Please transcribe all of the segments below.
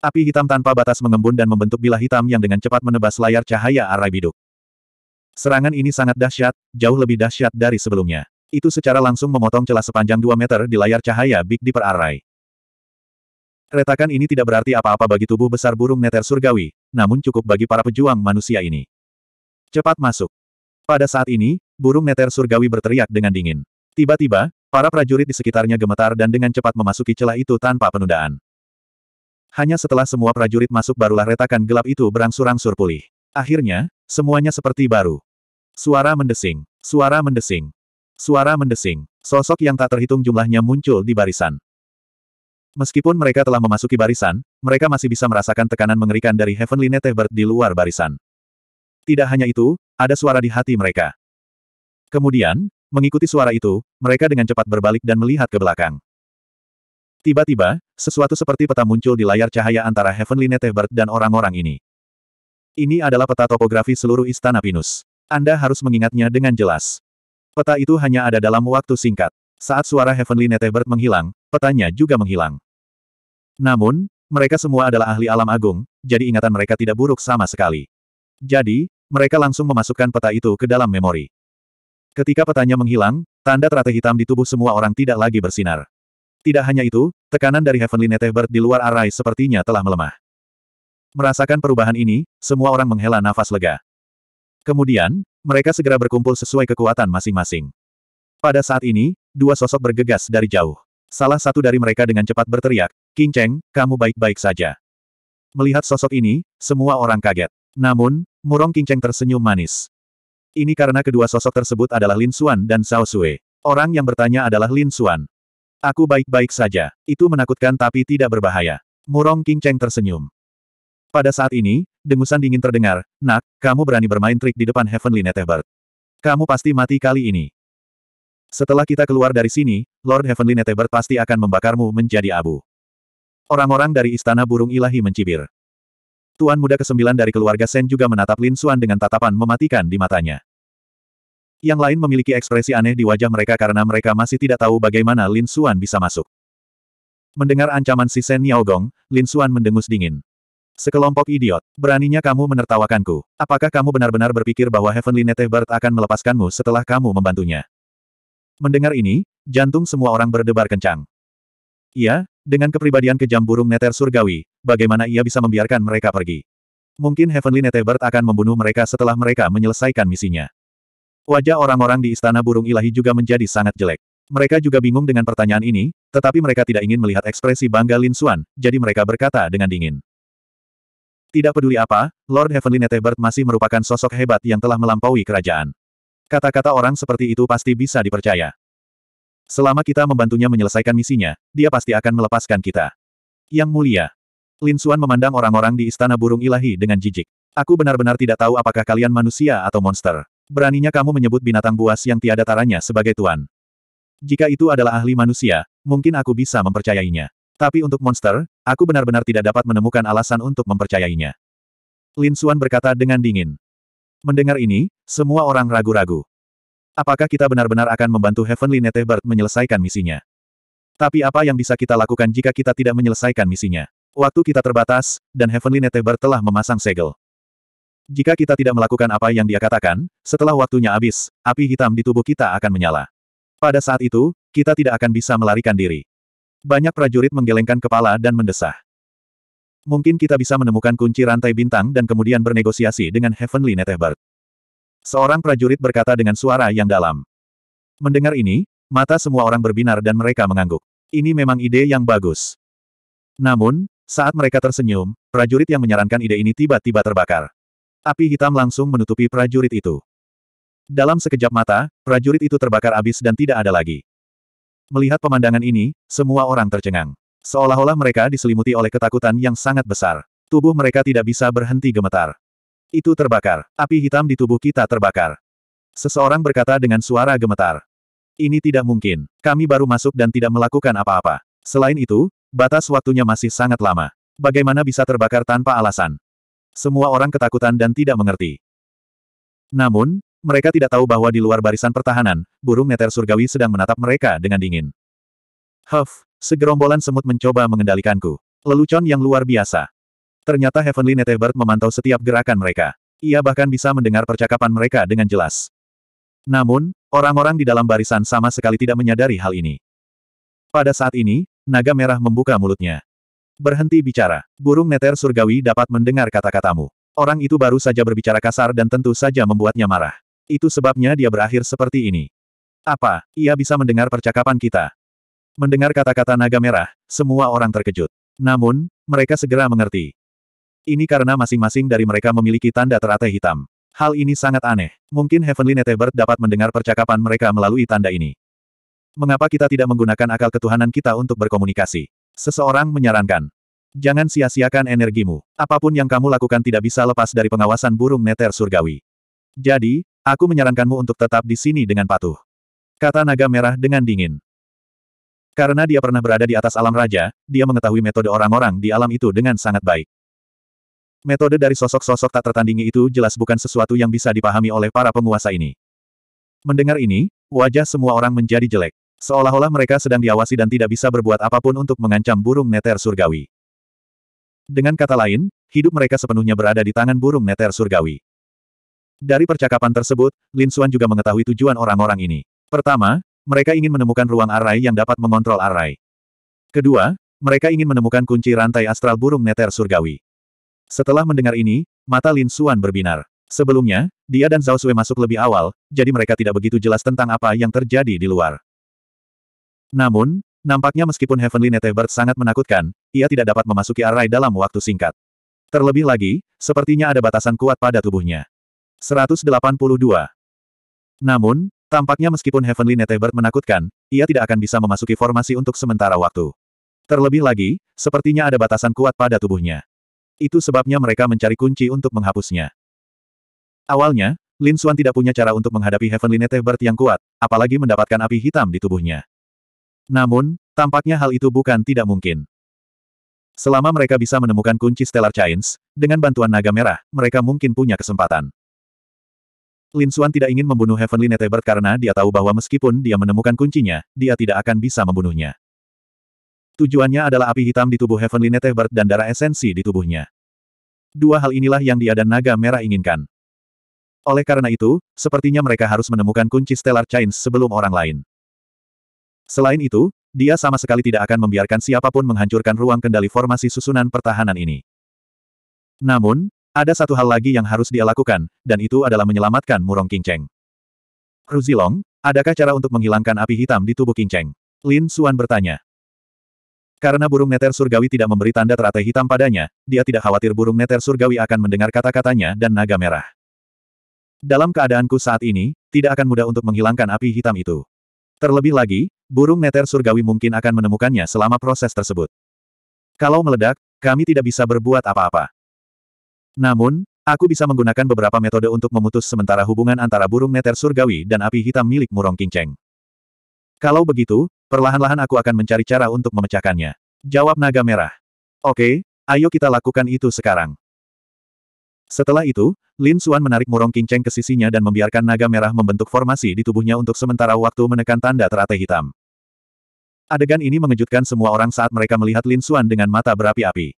Api hitam tanpa batas mengembun dan membentuk bilah hitam yang dengan cepat menebas layar cahaya arai biduk. Serangan ini sangat dahsyat, jauh lebih dahsyat dari sebelumnya. Itu secara langsung memotong celah sepanjang 2 meter di layar cahaya Big Dipper Array. Retakan ini tidak berarti apa-apa bagi tubuh besar burung neter surgawi, namun cukup bagi para pejuang manusia ini. Cepat masuk. Pada saat ini, burung neter surgawi berteriak dengan dingin. Tiba-tiba, para prajurit di sekitarnya gemetar dan dengan cepat memasuki celah itu tanpa penundaan. Hanya setelah semua prajurit masuk barulah retakan gelap itu berangsur-angsur pulih. Akhirnya, semuanya seperti baru. Suara mendesing. Suara mendesing. Suara mendesing. Sosok yang tak terhitung jumlahnya muncul di barisan. Meskipun mereka telah memasuki barisan, mereka masih bisa merasakan tekanan mengerikan dari Heavenly Netherbird di luar barisan. Tidak hanya itu, ada suara di hati mereka. Kemudian, mengikuti suara itu, mereka dengan cepat berbalik dan melihat ke belakang. Tiba-tiba, sesuatu seperti peta muncul di layar cahaya antara Heavenly Netebird dan orang-orang ini. Ini adalah peta topografi seluruh Istana Pinus. Anda harus mengingatnya dengan jelas. Peta itu hanya ada dalam waktu singkat. Saat suara Heavenly Netebird menghilang, petanya juga menghilang. Namun, mereka semua adalah ahli alam agung, jadi ingatan mereka tidak buruk sama sekali. Jadi, mereka langsung memasukkan peta itu ke dalam memori. Ketika petanya menghilang, tanda teratai hitam di tubuh semua orang tidak lagi bersinar. Tidak hanya itu, tekanan dari Heavenly Netherbird di luar arai sepertinya telah melemah. Merasakan perubahan ini, semua orang menghela nafas lega. Kemudian, mereka segera berkumpul sesuai kekuatan masing-masing. Pada saat ini, dua sosok bergegas dari jauh. Salah satu dari mereka dengan cepat berteriak, King Cheng, kamu baik-baik saja. Melihat sosok ini, semua orang kaget. Namun, Murong King Cheng tersenyum manis. Ini karena kedua sosok tersebut adalah Lin Xuan dan Zhao Sui. Orang yang bertanya adalah Lin Xuan. Aku baik-baik saja. Itu menakutkan tapi tidak berbahaya. Murong King Cheng tersenyum. Pada saat ini, dengusan dingin terdengar, Nak, kamu berani bermain trik di depan Heavenly Netherbird. Kamu pasti mati kali ini. Setelah kita keluar dari sini, Lord Heavenly Netherbird pasti akan membakarmu menjadi abu. Orang-orang dari Istana Burung Ilahi mencibir. Tuan muda kesembilan dari keluarga Sen juga menatap Lin Xuan dengan tatapan mematikan di matanya. Yang lain memiliki ekspresi aneh di wajah mereka karena mereka masih tidak tahu bagaimana Lin Xuan bisa masuk. Mendengar ancaman si Sen Gong, Lin Xuan mendengus dingin. Sekelompok idiot, beraninya kamu menertawakanku. Apakah kamu benar-benar berpikir bahwa Heavenly Bird akan melepaskanmu setelah kamu membantunya? Mendengar ini, jantung semua orang berdebar kencang. Iya, dengan kepribadian kejam burung neter surgawi, bagaimana ia bisa membiarkan mereka pergi? Mungkin Heavenly Bird akan membunuh mereka setelah mereka menyelesaikan misinya. Wajah orang-orang di Istana Burung Ilahi juga menjadi sangat jelek. Mereka juga bingung dengan pertanyaan ini, tetapi mereka tidak ingin melihat ekspresi bangga Lin Xuan, jadi mereka berkata dengan dingin. Tidak peduli apa, Lord Heavenly Netebert masih merupakan sosok hebat yang telah melampaui kerajaan. Kata-kata orang seperti itu pasti bisa dipercaya. Selama kita membantunya menyelesaikan misinya, dia pasti akan melepaskan kita. Yang mulia. Lin Xuan memandang orang-orang di Istana Burung Ilahi dengan jijik. Aku benar-benar tidak tahu apakah kalian manusia atau monster. Beraninya kamu menyebut binatang buas yang tiada taranya sebagai tuan. Jika itu adalah ahli manusia, mungkin aku bisa mempercayainya. Tapi untuk monster, aku benar-benar tidak dapat menemukan alasan untuk mempercayainya. Lin Suan berkata dengan dingin. Mendengar ini, semua orang ragu-ragu. Apakah kita benar-benar akan membantu Heavenly Netebird menyelesaikan misinya? Tapi apa yang bisa kita lakukan jika kita tidak menyelesaikan misinya? Waktu kita terbatas, dan Heavenly Netebird telah memasang segel. Jika kita tidak melakukan apa yang dia katakan, setelah waktunya habis, api hitam di tubuh kita akan menyala. Pada saat itu, kita tidak akan bisa melarikan diri. Banyak prajurit menggelengkan kepala dan mendesah. Mungkin kita bisa menemukan kunci rantai bintang dan kemudian bernegosiasi dengan Heavenly Netherbird. Seorang prajurit berkata dengan suara yang dalam. Mendengar ini, mata semua orang berbinar dan mereka mengangguk. Ini memang ide yang bagus. Namun, saat mereka tersenyum, prajurit yang menyarankan ide ini tiba-tiba terbakar. Api hitam langsung menutupi prajurit itu. Dalam sekejap mata, prajurit itu terbakar abis dan tidak ada lagi. Melihat pemandangan ini, semua orang tercengang. Seolah-olah mereka diselimuti oleh ketakutan yang sangat besar. Tubuh mereka tidak bisa berhenti gemetar. Itu terbakar. Api hitam di tubuh kita terbakar. Seseorang berkata dengan suara gemetar. Ini tidak mungkin. Kami baru masuk dan tidak melakukan apa-apa. Selain itu, batas waktunya masih sangat lama. Bagaimana bisa terbakar tanpa alasan? Semua orang ketakutan dan tidak mengerti. Namun, mereka tidak tahu bahwa di luar barisan pertahanan, burung neter surgawi sedang menatap mereka dengan dingin. Huff, segerombolan semut mencoba mengendalikanku. Lelucon yang luar biasa. Ternyata Heavenly Netherbird memantau setiap gerakan mereka. Ia bahkan bisa mendengar percakapan mereka dengan jelas. Namun, orang-orang di dalam barisan sama sekali tidak menyadari hal ini. Pada saat ini, naga merah membuka mulutnya. Berhenti bicara. Burung neter surgawi dapat mendengar kata-katamu. Orang itu baru saja berbicara kasar dan tentu saja membuatnya marah. Itu sebabnya dia berakhir seperti ini. Apa, ia bisa mendengar percakapan kita? Mendengar kata-kata naga merah, semua orang terkejut. Namun, mereka segera mengerti. Ini karena masing-masing dari mereka memiliki tanda teratai hitam. Hal ini sangat aneh. Mungkin Heavenly Netebird dapat mendengar percakapan mereka melalui tanda ini. Mengapa kita tidak menggunakan akal ketuhanan kita untuk berkomunikasi? Seseorang menyarankan. Jangan sia-siakan energimu. Apapun yang kamu lakukan tidak bisa lepas dari pengawasan burung neter surgawi. Jadi, aku menyarankanmu untuk tetap di sini dengan patuh. Kata naga merah dengan dingin. Karena dia pernah berada di atas alam raja, dia mengetahui metode orang-orang di alam itu dengan sangat baik. Metode dari sosok-sosok tak tertandingi itu jelas bukan sesuatu yang bisa dipahami oleh para penguasa ini. Mendengar ini, wajah semua orang menjadi jelek. Seolah-olah mereka sedang diawasi dan tidak bisa berbuat apapun untuk mengancam burung neter surgawi. Dengan kata lain, hidup mereka sepenuhnya berada di tangan burung neter surgawi. Dari percakapan tersebut, Lin Xuan juga mengetahui tujuan orang-orang ini. Pertama, mereka ingin menemukan ruang arai yang dapat mengontrol arai. Kedua, mereka ingin menemukan kunci rantai astral burung neter surgawi. Setelah mendengar ini, mata Lin Xuan berbinar. Sebelumnya, dia dan Zhao Sui masuk lebih awal, jadi mereka tidak begitu jelas tentang apa yang terjadi di luar. Namun, nampaknya meskipun Heavenly Netherbird sangat menakutkan, ia tidak dapat memasuki Arai dalam waktu singkat. Terlebih lagi, sepertinya ada batasan kuat pada tubuhnya. 182. Namun, tampaknya meskipun Heavenly Netherbird menakutkan, ia tidak akan bisa memasuki formasi untuk sementara waktu. Terlebih lagi, sepertinya ada batasan kuat pada tubuhnya. Itu sebabnya mereka mencari kunci untuk menghapusnya. Awalnya, Lin Xuan tidak punya cara untuk menghadapi Heavenly Netherbird yang kuat, apalagi mendapatkan api hitam di tubuhnya. Namun, tampaknya hal itu bukan tidak mungkin. Selama mereka bisa menemukan kunci Stellar Chains, dengan bantuan naga merah, mereka mungkin punya kesempatan. Lin Xuan tidak ingin membunuh Heavenly Netebert karena dia tahu bahwa meskipun dia menemukan kuncinya, dia tidak akan bisa membunuhnya. Tujuannya adalah api hitam di tubuh Heavenly Netebert dan darah esensi di tubuhnya. Dua hal inilah yang dia dan naga merah inginkan. Oleh karena itu, sepertinya mereka harus menemukan kunci Stellar Chains sebelum orang lain. Selain itu, dia sama sekali tidak akan membiarkan siapapun menghancurkan ruang kendali formasi susunan pertahanan ini. Namun, ada satu hal lagi yang harus dia lakukan, dan itu adalah menyelamatkan Murong Kinceng. Ruzilong, adakah cara untuk menghilangkan api hitam di tubuh Kinceng? Lin Suan bertanya. Karena burung neter surgawi tidak memberi tanda teratai hitam padanya, dia tidak khawatir burung neter surgawi akan mendengar kata-katanya dan naga merah. Dalam keadaanku saat ini, tidak akan mudah untuk menghilangkan api hitam itu. Terlebih lagi, burung neter surgawi mungkin akan menemukannya selama proses tersebut. Kalau meledak, kami tidak bisa berbuat apa-apa. Namun, aku bisa menggunakan beberapa metode untuk memutus sementara hubungan antara burung neter surgawi dan api hitam milik Murong Kinceng. Kalau begitu, perlahan-lahan aku akan mencari cara untuk memecahkannya. Jawab naga merah. Oke, ayo kita lakukan itu sekarang. Setelah itu, Lin Xuan menarik murong King Cheng ke sisinya dan membiarkan naga merah membentuk formasi di tubuhnya untuk sementara waktu menekan tanda teratai hitam. Adegan ini mengejutkan semua orang saat mereka melihat Lin Xuan dengan mata berapi-api.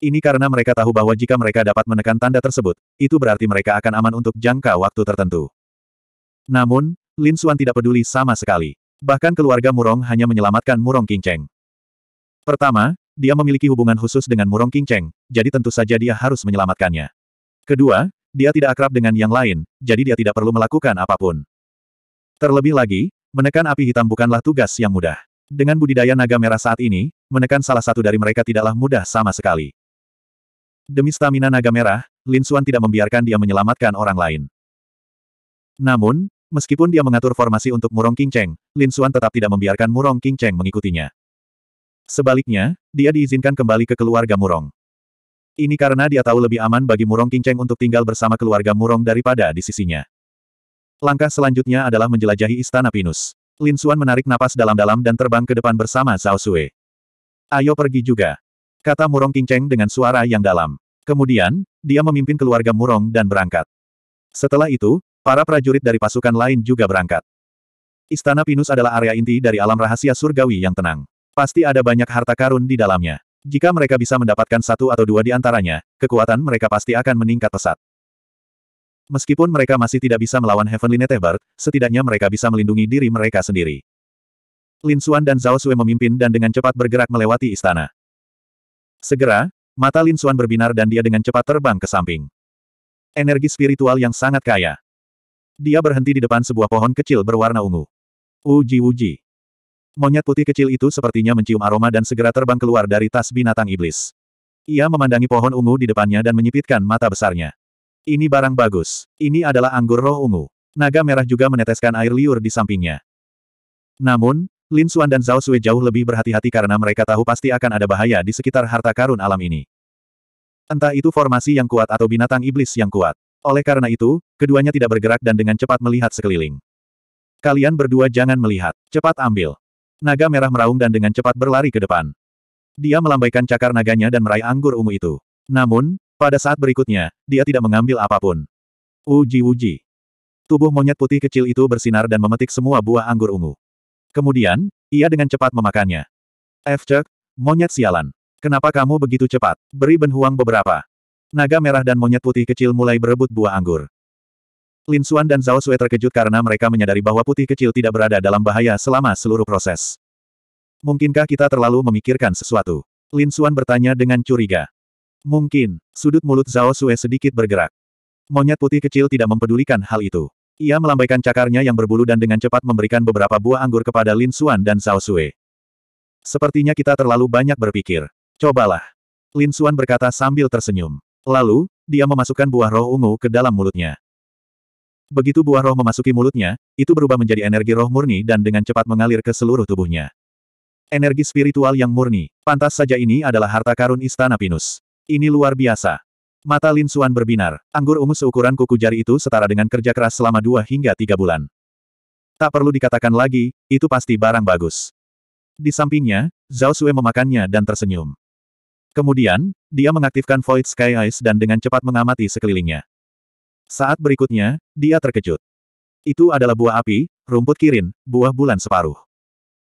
Ini karena mereka tahu bahwa jika mereka dapat menekan tanda tersebut, itu berarti mereka akan aman untuk jangka waktu tertentu. Namun, Lin Xuan tidak peduli sama sekali. Bahkan keluarga Murong hanya menyelamatkan Murong King Cheng. Pertama, dia memiliki hubungan khusus dengan Murong King jadi tentu saja dia harus menyelamatkannya. Kedua, dia tidak akrab dengan yang lain, jadi dia tidak perlu melakukan apapun. Terlebih lagi, menekan api hitam bukanlah tugas yang mudah. Dengan budidaya naga merah saat ini, menekan salah satu dari mereka tidaklah mudah sama sekali. Demi stamina naga merah, Lin Xuan tidak membiarkan dia menyelamatkan orang lain. Namun, meskipun dia mengatur formasi untuk Murong King Lin Xuan tetap tidak membiarkan Murong King mengikutinya. Sebaliknya, dia diizinkan kembali ke keluarga Murong. Ini karena dia tahu lebih aman bagi Murong Kinceng untuk tinggal bersama keluarga Murong daripada di sisinya. Langkah selanjutnya adalah menjelajahi Istana Pinus. Lin Xuan menarik napas dalam-dalam dan terbang ke depan bersama Zhao Sui. Ayo pergi juga. Kata Murong Kinceng dengan suara yang dalam. Kemudian, dia memimpin keluarga Murong dan berangkat. Setelah itu, para prajurit dari pasukan lain juga berangkat. Istana Pinus adalah area inti dari alam rahasia surgawi yang tenang. Pasti ada banyak harta karun di dalamnya. Jika mereka bisa mendapatkan satu atau dua di antaranya, kekuatan mereka pasti akan meningkat pesat. Meskipun mereka masih tidak bisa melawan Heavenly Neteber, setidaknya mereka bisa melindungi diri mereka sendiri. Lin Xuan dan Zhao Sui memimpin dan dengan cepat bergerak melewati istana. Segera, mata Lin Xuan berbinar dan dia dengan cepat terbang ke samping. Energi spiritual yang sangat kaya. Dia berhenti di depan sebuah pohon kecil berwarna ungu. Uji-uji. Monyet putih kecil itu sepertinya mencium aroma dan segera terbang keluar dari tas binatang iblis. Ia memandangi pohon ungu di depannya dan menyipitkan mata besarnya. Ini barang bagus. Ini adalah anggur roh ungu. Naga merah juga meneteskan air liur di sampingnya. Namun, Lin Xuan dan Zhao Sui jauh lebih berhati-hati karena mereka tahu pasti akan ada bahaya di sekitar harta karun alam ini. Entah itu formasi yang kuat atau binatang iblis yang kuat. Oleh karena itu, keduanya tidak bergerak dan dengan cepat melihat sekeliling. Kalian berdua jangan melihat. Cepat ambil. Naga merah meraung dan dengan cepat berlari ke depan. Dia melambaikan cakar naganya dan meraih anggur ungu itu. Namun, pada saat berikutnya, dia tidak mengambil apapun. Uji-uji. Tubuh monyet putih kecil itu bersinar dan memetik semua buah anggur ungu. Kemudian, ia dengan cepat memakannya. Efcek, monyet sialan. Kenapa kamu begitu cepat? Beri benhuang beberapa. Naga merah dan monyet putih kecil mulai berebut buah anggur. Lin Xuan dan Zhao Sui terkejut karena mereka menyadari bahwa putih kecil tidak berada dalam bahaya selama seluruh proses. Mungkinkah kita terlalu memikirkan sesuatu? Lin Xuan bertanya dengan curiga. Mungkin, sudut mulut Zhao Sui sedikit bergerak. Monyet putih kecil tidak mempedulikan hal itu. Ia melambaikan cakarnya yang berbulu dan dengan cepat memberikan beberapa buah anggur kepada Lin Xuan dan Zhao Sui. Sepertinya kita terlalu banyak berpikir. Cobalah. Lin Xuan berkata sambil tersenyum. Lalu, dia memasukkan buah roh ungu ke dalam mulutnya. Begitu buah roh memasuki mulutnya, itu berubah menjadi energi roh murni dan dengan cepat mengalir ke seluruh tubuhnya. Energi spiritual yang murni, pantas saja ini adalah harta karun Istana Pinus. Ini luar biasa. Mata Lin Suan berbinar, anggur ungu seukuran kuku jari itu setara dengan kerja keras selama dua hingga tiga bulan. Tak perlu dikatakan lagi, itu pasti barang bagus. Di sampingnya, Zhao Sue memakannya dan tersenyum. Kemudian, dia mengaktifkan Void Sky Eyes dan dengan cepat mengamati sekelilingnya. Saat berikutnya, dia terkejut. Itu adalah buah api, rumput kirin, buah bulan separuh.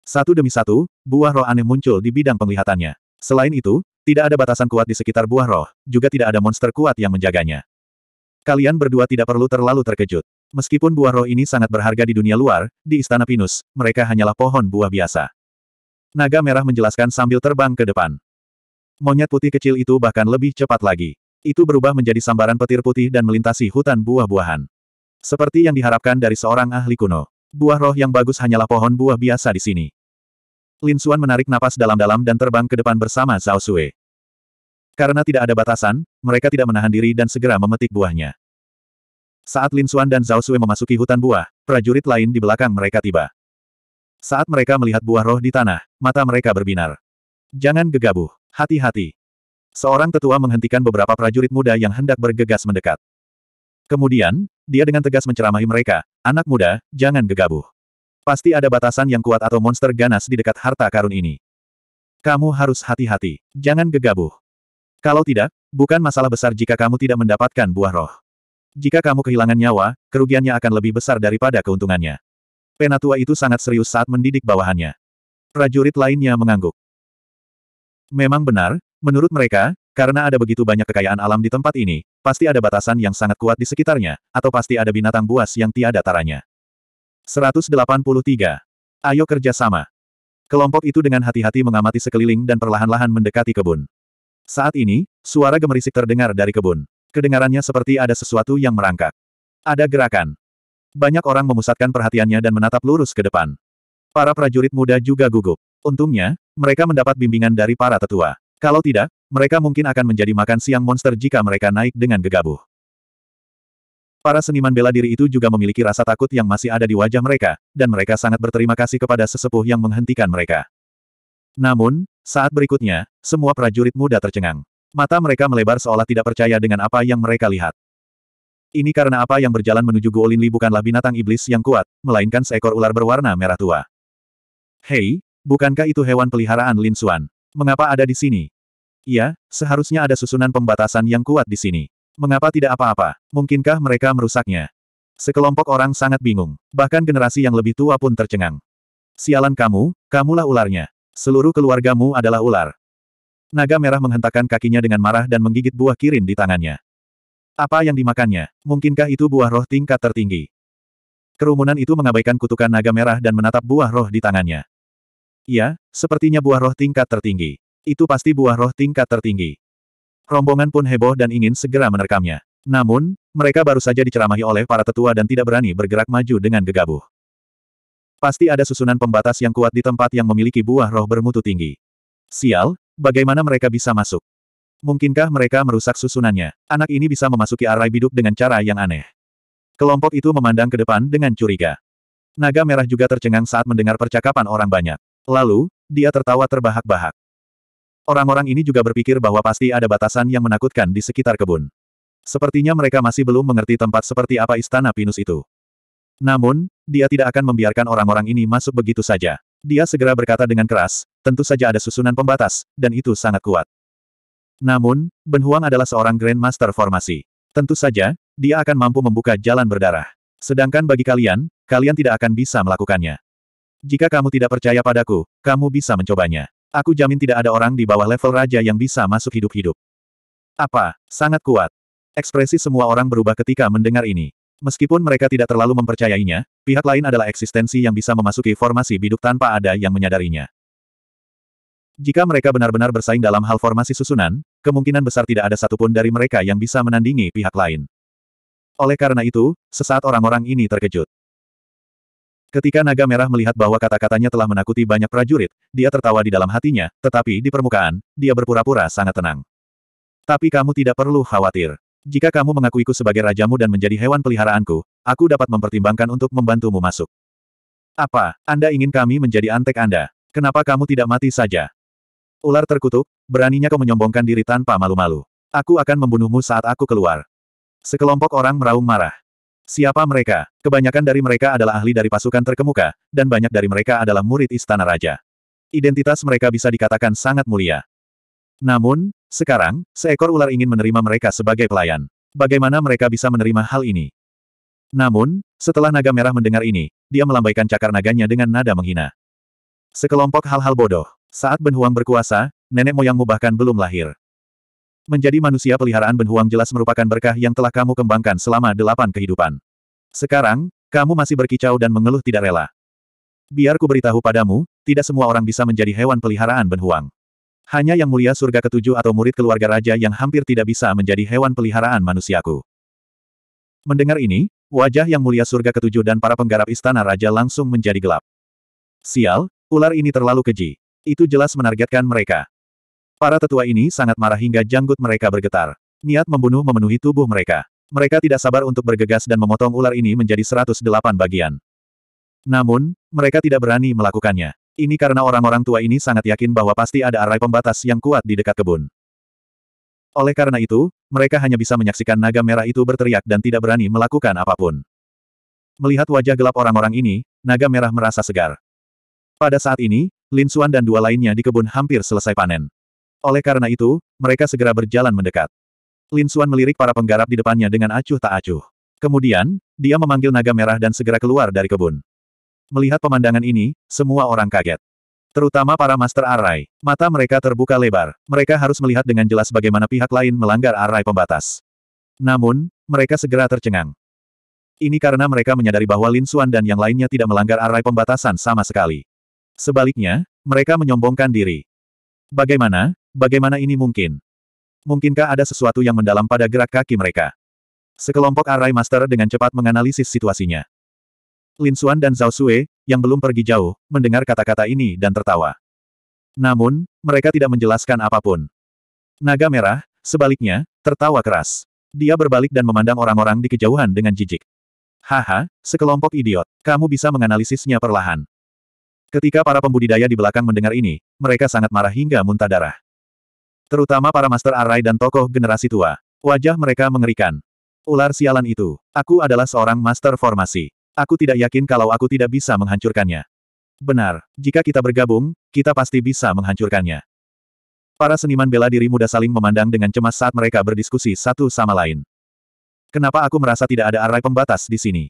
Satu demi satu, buah roh aneh muncul di bidang penglihatannya. Selain itu, tidak ada batasan kuat di sekitar buah roh, juga tidak ada monster kuat yang menjaganya. Kalian berdua tidak perlu terlalu terkejut. Meskipun buah roh ini sangat berharga di dunia luar, di Istana Pinus, mereka hanyalah pohon buah biasa. Naga merah menjelaskan sambil terbang ke depan. Monyet putih kecil itu bahkan lebih cepat lagi. Itu berubah menjadi sambaran petir putih dan melintasi hutan buah-buahan. Seperti yang diharapkan dari seorang ahli kuno. Buah roh yang bagus hanyalah pohon buah biasa di sini. Lin Xuan menarik napas dalam-dalam dan terbang ke depan bersama Zhao Sui. Karena tidak ada batasan, mereka tidak menahan diri dan segera memetik buahnya. Saat Lin Xuan dan Zhao Sui memasuki hutan buah, prajurit lain di belakang mereka tiba. Saat mereka melihat buah roh di tanah, mata mereka berbinar. Jangan gegabah, hati-hati. Seorang tetua menghentikan beberapa prajurit muda yang hendak bergegas mendekat. Kemudian, dia dengan tegas menceramahi mereka, anak muda, jangan gegabuh. Pasti ada batasan yang kuat atau monster ganas di dekat harta karun ini. Kamu harus hati-hati, jangan gegabuh. Kalau tidak, bukan masalah besar jika kamu tidak mendapatkan buah roh. Jika kamu kehilangan nyawa, kerugiannya akan lebih besar daripada keuntungannya. Penatua itu sangat serius saat mendidik bawahannya. Prajurit lainnya mengangguk. Memang benar, Menurut mereka, karena ada begitu banyak kekayaan alam di tempat ini, pasti ada batasan yang sangat kuat di sekitarnya, atau pasti ada binatang buas yang tiada taranya. 183. Ayo sama. Kelompok itu dengan hati-hati mengamati sekeliling dan perlahan-lahan mendekati kebun. Saat ini, suara gemerisik terdengar dari kebun. Kedengarannya seperti ada sesuatu yang merangkak. Ada gerakan. Banyak orang memusatkan perhatiannya dan menatap lurus ke depan. Para prajurit muda juga gugup. Untungnya, mereka mendapat bimbingan dari para tetua. Kalau tidak, mereka mungkin akan menjadi makan siang monster jika mereka naik dengan gegabah. Para seniman bela diri itu juga memiliki rasa takut yang masih ada di wajah mereka, dan mereka sangat berterima kasih kepada sesepuh yang menghentikan mereka. Namun, saat berikutnya, semua prajurit muda tercengang. Mata mereka melebar seolah tidak percaya dengan apa yang mereka lihat. Ini karena apa yang berjalan menuju Guolinli bukanlah binatang iblis yang kuat, melainkan seekor ular berwarna merah tua. Hei, bukankah itu hewan peliharaan Lin Xuan? Mengapa ada di sini? Iya, seharusnya ada susunan pembatasan yang kuat di sini. Mengapa tidak apa-apa? Mungkinkah mereka merusaknya? Sekelompok orang sangat bingung. Bahkan generasi yang lebih tua pun tercengang. Sialan kamu, kamulah ularnya. Seluruh keluargamu adalah ular. Naga merah menghentakkan kakinya dengan marah dan menggigit buah kirin di tangannya. Apa yang dimakannya? Mungkinkah itu buah roh tingkat tertinggi? Kerumunan itu mengabaikan kutukan naga merah dan menatap buah roh di tangannya. Iya, sepertinya buah roh tingkat tertinggi. Itu pasti buah roh tingkat tertinggi. Rombongan pun heboh dan ingin segera menerkamnya. Namun, mereka baru saja diceramahi oleh para tetua dan tidak berani bergerak maju dengan gegabah. Pasti ada susunan pembatas yang kuat di tempat yang memiliki buah roh bermutu tinggi. Sial, bagaimana mereka bisa masuk? Mungkinkah mereka merusak susunannya? Anak ini bisa memasuki arai biduk dengan cara yang aneh. Kelompok itu memandang ke depan dengan curiga. Naga merah juga tercengang saat mendengar percakapan orang banyak. Lalu, dia tertawa terbahak-bahak. Orang-orang ini juga berpikir bahwa pasti ada batasan yang menakutkan di sekitar kebun. Sepertinya mereka masih belum mengerti tempat seperti apa istana pinus itu. Namun, dia tidak akan membiarkan orang-orang ini masuk begitu saja. Dia segera berkata dengan keras, tentu saja ada susunan pembatas, dan itu sangat kuat. Namun, Ben Huang adalah seorang Grandmaster formasi. Tentu saja, dia akan mampu membuka jalan berdarah. Sedangkan bagi kalian, kalian tidak akan bisa melakukannya. Jika kamu tidak percaya padaku, kamu bisa mencobanya. Aku jamin tidak ada orang di bawah level raja yang bisa masuk hidup-hidup. Apa? Sangat kuat. Ekspresi semua orang berubah ketika mendengar ini. Meskipun mereka tidak terlalu mempercayainya, pihak lain adalah eksistensi yang bisa memasuki formasi biduk tanpa ada yang menyadarinya. Jika mereka benar-benar bersaing dalam hal formasi susunan, kemungkinan besar tidak ada satupun dari mereka yang bisa menandingi pihak lain. Oleh karena itu, sesaat orang-orang ini terkejut. Ketika naga merah melihat bahwa kata-katanya telah menakuti banyak prajurit, dia tertawa di dalam hatinya, tetapi di permukaan, dia berpura-pura sangat tenang. Tapi kamu tidak perlu khawatir. Jika kamu mengakuiku sebagai rajamu dan menjadi hewan peliharaanku, aku dapat mempertimbangkan untuk membantumu masuk. Apa, Anda ingin kami menjadi antek Anda? Kenapa kamu tidak mati saja? Ular terkutuk, beraninya kau menyombongkan diri tanpa malu-malu. Aku akan membunuhmu saat aku keluar. Sekelompok orang meraung marah. Siapa mereka? Kebanyakan dari mereka adalah ahli dari pasukan terkemuka, dan banyak dari mereka adalah murid istana raja. Identitas mereka bisa dikatakan sangat mulia. Namun, sekarang, seekor ular ingin menerima mereka sebagai pelayan. Bagaimana mereka bisa menerima hal ini? Namun, setelah naga merah mendengar ini, dia melambaikan cakar naganya dengan nada menghina. Sekelompok hal-hal bodoh. Saat Ben berkuasa, nenek moyangmu bahkan belum lahir. Menjadi manusia peliharaan Ben jelas merupakan berkah yang telah kamu kembangkan selama delapan kehidupan. Sekarang, kamu masih berkicau dan mengeluh tidak rela. Biar ku beritahu padamu, tidak semua orang bisa menjadi hewan peliharaan Ben Hanya yang mulia surga ketujuh atau murid keluarga raja yang hampir tidak bisa menjadi hewan peliharaan manusiaku. Mendengar ini, wajah yang mulia surga ketujuh dan para penggarap istana raja langsung menjadi gelap. Sial, ular ini terlalu keji. Itu jelas menargetkan mereka. Para tetua ini sangat marah hingga janggut mereka bergetar. Niat membunuh memenuhi tubuh mereka. Mereka tidak sabar untuk bergegas dan memotong ular ini menjadi 108 bagian. Namun, mereka tidak berani melakukannya. Ini karena orang-orang tua ini sangat yakin bahwa pasti ada arai pembatas yang kuat di dekat kebun. Oleh karena itu, mereka hanya bisa menyaksikan naga merah itu berteriak dan tidak berani melakukan apapun. Melihat wajah gelap orang-orang ini, naga merah merasa segar. Pada saat ini, Lin Xuan dan dua lainnya di kebun hampir selesai panen. Oleh karena itu, mereka segera berjalan mendekat. Lin Xuan melirik para penggarap di depannya dengan acuh tak acuh. Kemudian, dia memanggil naga merah dan segera keluar dari kebun. Melihat pemandangan ini, semua orang kaget. Terutama para Master Arai. Mata mereka terbuka lebar. Mereka harus melihat dengan jelas bagaimana pihak lain melanggar arai pembatas. Namun, mereka segera tercengang. Ini karena mereka menyadari bahwa Lin Xuan dan yang lainnya tidak melanggar arai pembatasan sama sekali. Sebaliknya, mereka menyombongkan diri. Bagaimana, Bagaimana ini mungkin? Mungkinkah ada sesuatu yang mendalam pada gerak kaki mereka? Sekelompok arai Master dengan cepat menganalisis situasinya. Lin Xuan dan Zhao Sui yang belum pergi jauh, mendengar kata-kata ini dan tertawa. Namun, mereka tidak menjelaskan apapun. Naga Merah, sebaliknya, tertawa keras. Dia berbalik dan memandang orang-orang di kejauhan dengan jijik. Haha, sekelompok idiot, kamu bisa menganalisisnya perlahan. Ketika para pembudidaya di belakang mendengar ini, mereka sangat marah hingga muntah darah. Terutama para Master Arai dan tokoh generasi tua. Wajah mereka mengerikan. Ular sialan itu. Aku adalah seorang Master Formasi. Aku tidak yakin kalau aku tidak bisa menghancurkannya. Benar, jika kita bergabung, kita pasti bisa menghancurkannya. Para seniman bela diri muda saling memandang dengan cemas saat mereka berdiskusi satu sama lain. Kenapa aku merasa tidak ada arai pembatas di sini?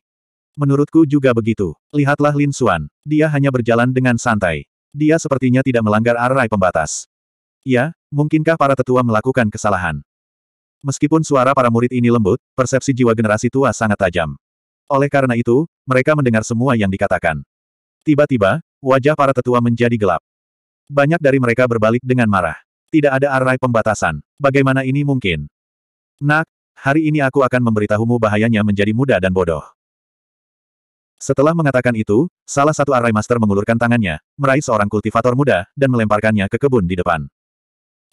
Menurutku juga begitu. Lihatlah Lin Xuan. Dia hanya berjalan dengan santai. Dia sepertinya tidak melanggar arai pembatas. Ya, mungkinkah para tetua melakukan kesalahan? Meskipun suara para murid ini lembut, persepsi jiwa generasi tua sangat tajam. Oleh karena itu, mereka mendengar semua yang dikatakan. Tiba-tiba, wajah para tetua menjadi gelap. Banyak dari mereka berbalik dengan marah. Tidak ada arai pembatasan. Bagaimana ini mungkin? Nak, hari ini aku akan memberitahumu bahayanya menjadi muda dan bodoh. Setelah mengatakan itu, salah satu Arai Master mengulurkan tangannya, meraih seorang kultivator muda, dan melemparkannya ke kebun di depan.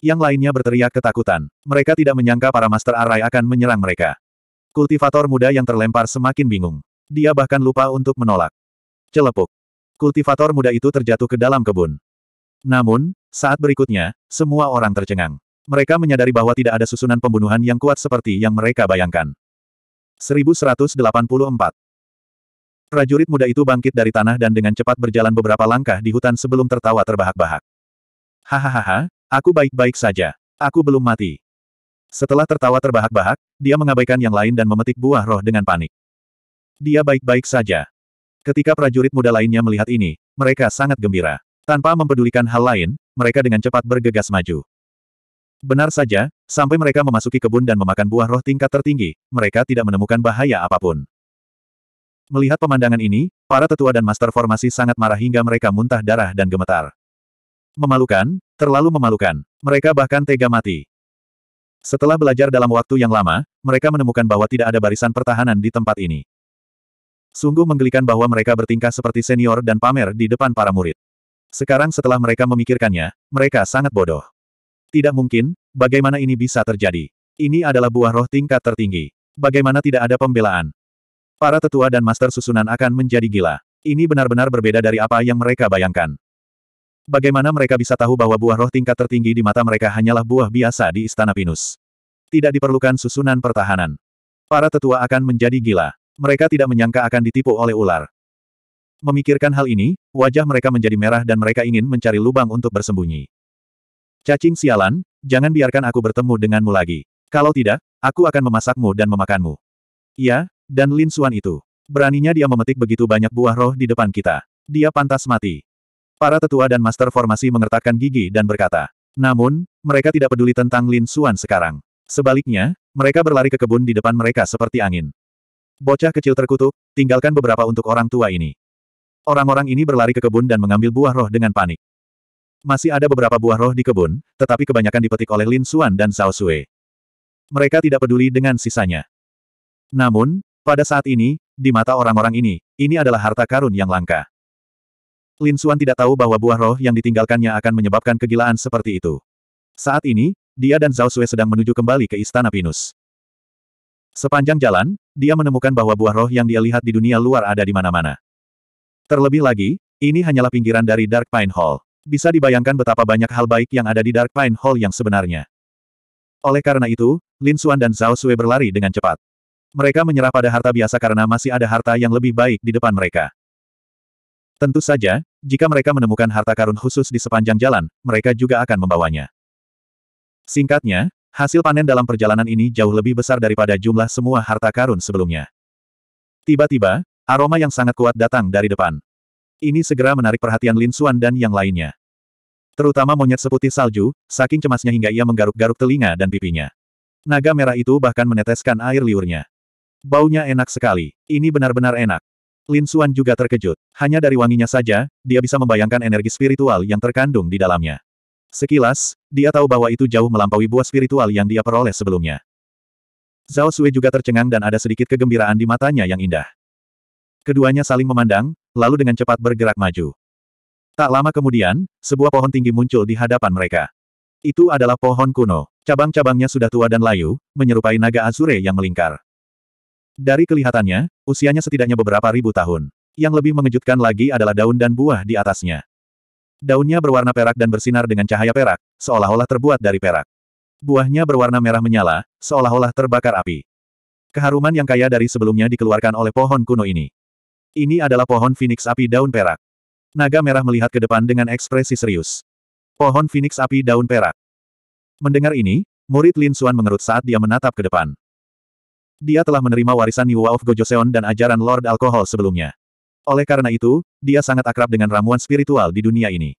Yang lainnya berteriak ketakutan. Mereka tidak menyangka para Master Arai akan menyerang mereka. Kultivator muda yang terlempar semakin bingung. Dia bahkan lupa untuk menolak. Celepuk. Kultivator muda itu terjatuh ke dalam kebun. Namun, saat berikutnya, semua orang tercengang. Mereka menyadari bahwa tidak ada susunan pembunuhan yang kuat seperti yang mereka bayangkan. 1184. Prajurit muda itu bangkit dari tanah dan dengan cepat berjalan beberapa langkah di hutan sebelum tertawa terbahak-bahak. Hahaha, Aku baik-baik saja. Aku belum mati. Setelah tertawa terbahak-bahak, dia mengabaikan yang lain dan memetik buah roh dengan panik. Dia baik-baik saja. Ketika prajurit muda lainnya melihat ini, mereka sangat gembira. Tanpa mempedulikan hal lain, mereka dengan cepat bergegas maju. Benar saja, sampai mereka memasuki kebun dan memakan buah roh tingkat tertinggi, mereka tidak menemukan bahaya apapun. Melihat pemandangan ini, para tetua dan master formasi sangat marah hingga mereka muntah darah dan gemetar. Memalukan, Terlalu memalukan. Mereka bahkan tega mati. Setelah belajar dalam waktu yang lama, mereka menemukan bahwa tidak ada barisan pertahanan di tempat ini. Sungguh menggelikan bahwa mereka bertingkah seperti senior dan pamer di depan para murid. Sekarang setelah mereka memikirkannya, mereka sangat bodoh. Tidak mungkin, bagaimana ini bisa terjadi? Ini adalah buah roh tingkat tertinggi. Bagaimana tidak ada pembelaan? Para tetua dan master susunan akan menjadi gila. Ini benar-benar berbeda dari apa yang mereka bayangkan. Bagaimana mereka bisa tahu bahwa buah roh tingkat tertinggi di mata mereka hanyalah buah biasa di Istana Pinus? Tidak diperlukan susunan pertahanan. Para tetua akan menjadi gila. Mereka tidak menyangka akan ditipu oleh ular. Memikirkan hal ini, wajah mereka menjadi merah dan mereka ingin mencari lubang untuk bersembunyi. Cacing sialan, jangan biarkan aku bertemu denganmu lagi. Kalau tidak, aku akan memasakmu dan memakanmu. Iya, dan Lin Suan itu. Beraninya dia memetik begitu banyak buah roh di depan kita. Dia pantas mati. Para tetua dan master formasi mengertakkan gigi dan berkata. Namun, mereka tidak peduli tentang Lin Xuan sekarang. Sebaliknya, mereka berlari ke kebun di depan mereka seperti angin. Bocah kecil terkutuk, tinggalkan beberapa untuk orang tua ini. Orang-orang ini berlari ke kebun dan mengambil buah roh dengan panik. Masih ada beberapa buah roh di kebun, tetapi kebanyakan dipetik oleh Lin Xuan dan Zhao Sui. Mereka tidak peduli dengan sisanya. Namun, pada saat ini, di mata orang-orang ini, ini adalah harta karun yang langka. Lin Suan tidak tahu bahwa buah roh yang ditinggalkannya akan menyebabkan kegilaan seperti itu. Saat ini, dia dan Zhao Sui sedang menuju kembali ke Istana Pinus. Sepanjang jalan, dia menemukan bahwa buah roh yang dia lihat di dunia luar ada di mana-mana. Terlebih lagi, ini hanyalah pinggiran dari Dark Pine Hall. Bisa dibayangkan betapa banyak hal baik yang ada di Dark Pine Hall yang sebenarnya. Oleh karena itu, Lin Suan dan Zhao Sui berlari dengan cepat. Mereka menyerah pada harta biasa karena masih ada harta yang lebih baik di depan mereka. Tentu saja, jika mereka menemukan harta karun khusus di sepanjang jalan, mereka juga akan membawanya. Singkatnya, hasil panen dalam perjalanan ini jauh lebih besar daripada jumlah semua harta karun sebelumnya. Tiba-tiba, aroma yang sangat kuat datang dari depan. Ini segera menarik perhatian Lin Xuan dan yang lainnya. Terutama monyet seputih salju, saking cemasnya hingga ia menggaruk-garuk telinga dan pipinya. Naga merah itu bahkan meneteskan air liurnya. Baunya enak sekali. Ini benar-benar enak. Lin Xuan juga terkejut. Hanya dari wanginya saja, dia bisa membayangkan energi spiritual yang terkandung di dalamnya. Sekilas, dia tahu bahwa itu jauh melampaui buah spiritual yang dia peroleh sebelumnya. Zhao Sui juga tercengang dan ada sedikit kegembiraan di matanya yang indah. Keduanya saling memandang, lalu dengan cepat bergerak maju. Tak lama kemudian, sebuah pohon tinggi muncul di hadapan mereka. Itu adalah pohon kuno. Cabang-cabangnya sudah tua dan layu, menyerupai naga azure yang melingkar. Dari kelihatannya, usianya setidaknya beberapa ribu tahun. Yang lebih mengejutkan lagi adalah daun dan buah di atasnya. Daunnya berwarna perak dan bersinar dengan cahaya perak, seolah-olah terbuat dari perak. Buahnya berwarna merah menyala, seolah-olah terbakar api. Keharuman yang kaya dari sebelumnya dikeluarkan oleh pohon kuno ini. Ini adalah pohon Phoenix api daun perak. Naga merah melihat ke depan dengan ekspresi serius. Pohon Phoenix api daun perak. Mendengar ini, murid Lin Xuan mengerut saat dia menatap ke depan. Dia telah menerima warisan New of Gojoseon dan ajaran Lord Alkohol sebelumnya. Oleh karena itu, dia sangat akrab dengan ramuan spiritual di dunia ini.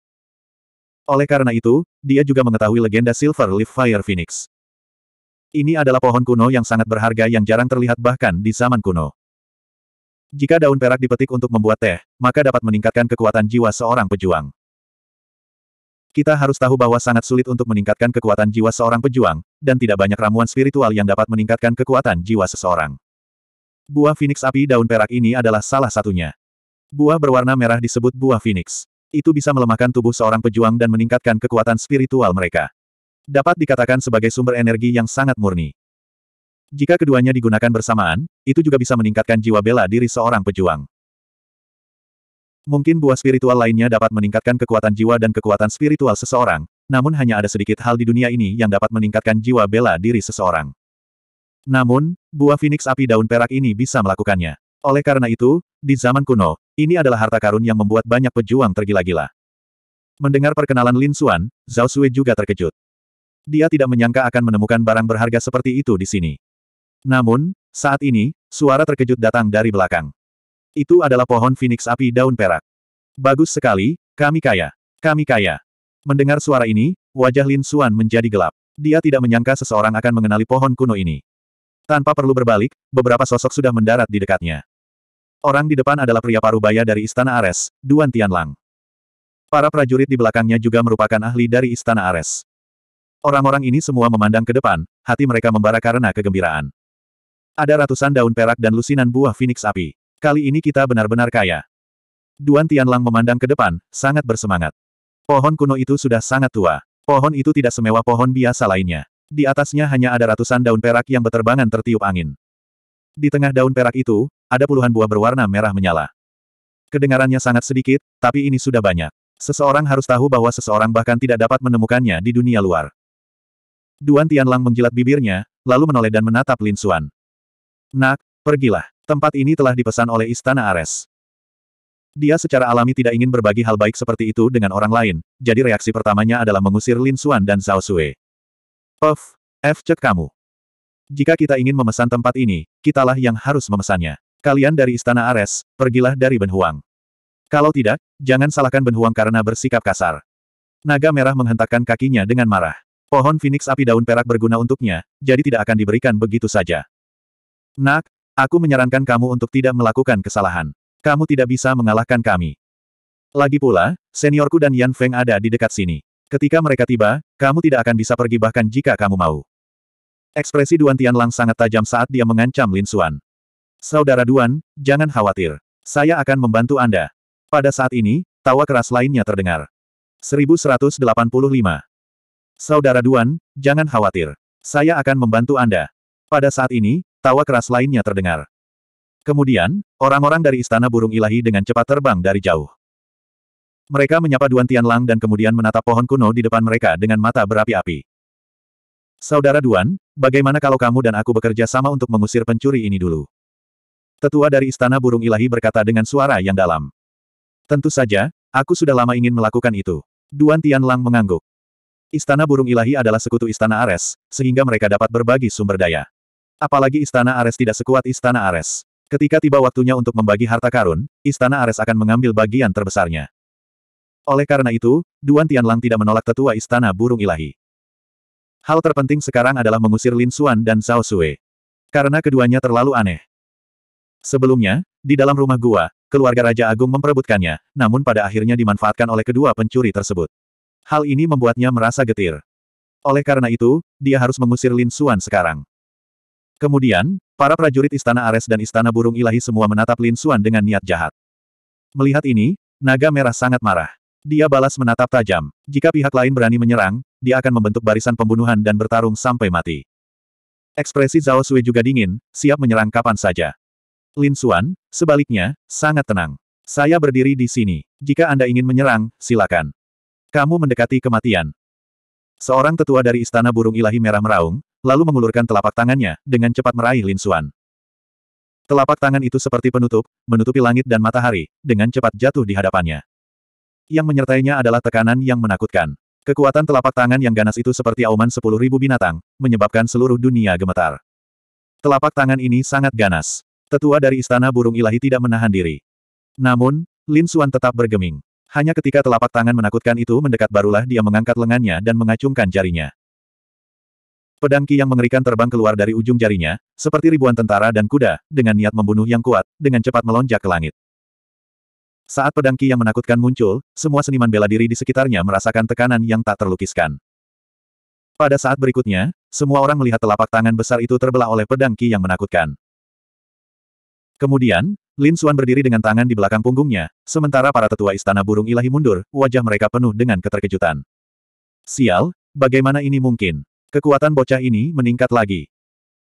Oleh karena itu, dia juga mengetahui legenda Silver Leaf Fire Phoenix. Ini adalah pohon kuno yang sangat berharga yang jarang terlihat bahkan di zaman kuno. Jika daun perak dipetik untuk membuat teh, maka dapat meningkatkan kekuatan jiwa seorang pejuang. Kita harus tahu bahwa sangat sulit untuk meningkatkan kekuatan jiwa seorang pejuang, dan tidak banyak ramuan spiritual yang dapat meningkatkan kekuatan jiwa seseorang. Buah Phoenix api daun perak ini adalah salah satunya. Buah berwarna merah disebut buah Phoenix. Itu bisa melemahkan tubuh seorang pejuang dan meningkatkan kekuatan spiritual mereka. Dapat dikatakan sebagai sumber energi yang sangat murni. Jika keduanya digunakan bersamaan, itu juga bisa meningkatkan jiwa bela diri seorang pejuang. Mungkin buah spiritual lainnya dapat meningkatkan kekuatan jiwa dan kekuatan spiritual seseorang, namun hanya ada sedikit hal di dunia ini yang dapat meningkatkan jiwa bela diri seseorang. Namun, buah Phoenix api daun perak ini bisa melakukannya. Oleh karena itu, di zaman kuno, ini adalah harta karun yang membuat banyak pejuang tergila-gila. Mendengar perkenalan Lin Xuan, Zhao Sui juga terkejut. Dia tidak menyangka akan menemukan barang berharga seperti itu di sini. Namun, saat ini, suara terkejut datang dari belakang. Itu adalah pohon Phoenix api daun perak. Bagus sekali, kami kaya. Kami kaya. Mendengar suara ini, wajah Lin Xuan menjadi gelap. Dia tidak menyangka seseorang akan mengenali pohon kuno ini. Tanpa perlu berbalik, beberapa sosok sudah mendarat di dekatnya. Orang di depan adalah pria parubaya dari Istana Ares, Duan Tianlang. Para prajurit di belakangnya juga merupakan ahli dari Istana Ares. Orang-orang ini semua memandang ke depan, hati mereka membara karena kegembiraan. Ada ratusan daun perak dan lusinan buah Phoenix api. Kali ini kita benar-benar kaya. Duan Tianlang memandang ke depan, sangat bersemangat. Pohon kuno itu sudah sangat tua. Pohon itu tidak semewah pohon biasa lainnya. Di atasnya hanya ada ratusan daun perak yang berterbangan tertiup angin. Di tengah daun perak itu, ada puluhan buah berwarna merah menyala. Kedengarannya sangat sedikit, tapi ini sudah banyak. Seseorang harus tahu bahwa seseorang bahkan tidak dapat menemukannya di dunia luar. Duan Tianlang menjilat bibirnya, lalu menoleh dan menatap Lin Xuan. Nak, pergilah. Tempat ini telah dipesan oleh Istana Ares. Dia secara alami tidak ingin berbagi hal baik seperti itu dengan orang lain, jadi reaksi pertamanya adalah mengusir Lin Xuan dan Zhao Sui. Puff, F cek kamu. Jika kita ingin memesan tempat ini, kitalah yang harus memesannya. Kalian dari Istana Ares, pergilah dari Benhuang. Kalau tidak, jangan salahkan Benhuang karena bersikap kasar. Naga merah menghentakkan kakinya dengan marah. Pohon Phoenix api daun perak berguna untuknya, jadi tidak akan diberikan begitu saja. Nak, Aku menyarankan kamu untuk tidak melakukan kesalahan. Kamu tidak bisa mengalahkan kami. Lagi pula, seniorku dan Yan Feng ada di dekat sini. Ketika mereka tiba, kamu tidak akan bisa pergi bahkan jika kamu mau. Ekspresi Duan Tianlang sangat tajam saat dia mengancam Lin Xuan. Saudara Duan, jangan khawatir. Saya akan membantu Anda. Pada saat ini, tawa keras lainnya terdengar. 1185. Saudara Duan, jangan khawatir. Saya akan membantu Anda. Pada saat ini, Tawa keras lainnya terdengar. Kemudian, orang-orang dari Istana Burung Ilahi dengan cepat terbang dari jauh. Mereka menyapa Duan Tianlang dan kemudian menatap pohon kuno di depan mereka dengan mata berapi-api. Saudara Duan, bagaimana kalau kamu dan aku bekerja sama untuk mengusir pencuri ini dulu? Tetua dari Istana Burung Ilahi berkata dengan suara yang dalam. Tentu saja, aku sudah lama ingin melakukan itu. Duan Tianlang mengangguk. Istana Burung Ilahi adalah sekutu Istana Ares, sehingga mereka dapat berbagi sumber daya. Apalagi Istana Ares tidak sekuat Istana Ares. Ketika tiba waktunya untuk membagi harta karun, Istana Ares akan mengambil bagian terbesarnya. Oleh karena itu, Duan Tianlang tidak menolak tetua Istana Burung Ilahi. Hal terpenting sekarang adalah mengusir Lin Xuan dan Zhao Sui. Karena keduanya terlalu aneh. Sebelumnya, di dalam rumah gua, keluarga Raja Agung memperebutkannya, namun pada akhirnya dimanfaatkan oleh kedua pencuri tersebut. Hal ini membuatnya merasa getir. Oleh karena itu, dia harus mengusir Lin Xuan sekarang. Kemudian, para prajurit Istana Ares dan Istana Burung Ilahi semua menatap Lin Xuan dengan niat jahat. Melihat ini, naga merah sangat marah. Dia balas menatap tajam. Jika pihak lain berani menyerang, dia akan membentuk barisan pembunuhan dan bertarung sampai mati. Ekspresi Zhao Sui juga dingin, siap menyerang kapan saja. Lin Xuan, sebaliknya, sangat tenang. Saya berdiri di sini. Jika Anda ingin menyerang, silakan. Kamu mendekati kematian. Seorang tetua dari Istana Burung Ilahi Merah meraung, lalu mengulurkan telapak tangannya, dengan cepat meraih Lin Xuan. Telapak tangan itu seperti penutup, menutupi langit dan matahari, dengan cepat jatuh di hadapannya. Yang menyertainya adalah tekanan yang menakutkan. Kekuatan telapak tangan yang ganas itu seperti auman sepuluh ribu binatang, menyebabkan seluruh dunia gemetar. Telapak tangan ini sangat ganas. Tetua dari Istana Burung Ilahi tidak menahan diri. Namun, Lin Xuan tetap bergeming. Hanya ketika telapak tangan menakutkan itu mendekat barulah dia mengangkat lengannya dan mengacungkan jarinya. Pedang Ki yang mengerikan terbang keluar dari ujung jarinya, seperti ribuan tentara dan kuda, dengan niat membunuh yang kuat, dengan cepat melonjak ke langit. Saat pedang Ki yang menakutkan muncul, semua seniman bela diri di sekitarnya merasakan tekanan yang tak terlukiskan. Pada saat berikutnya, semua orang melihat telapak tangan besar itu terbelah oleh pedang Ki yang menakutkan. Kemudian, Lin Xuan berdiri dengan tangan di belakang punggungnya, sementara para tetua istana burung ilahi mundur, wajah mereka penuh dengan keterkejutan. Sial, bagaimana ini mungkin? Kekuatan bocah ini meningkat lagi.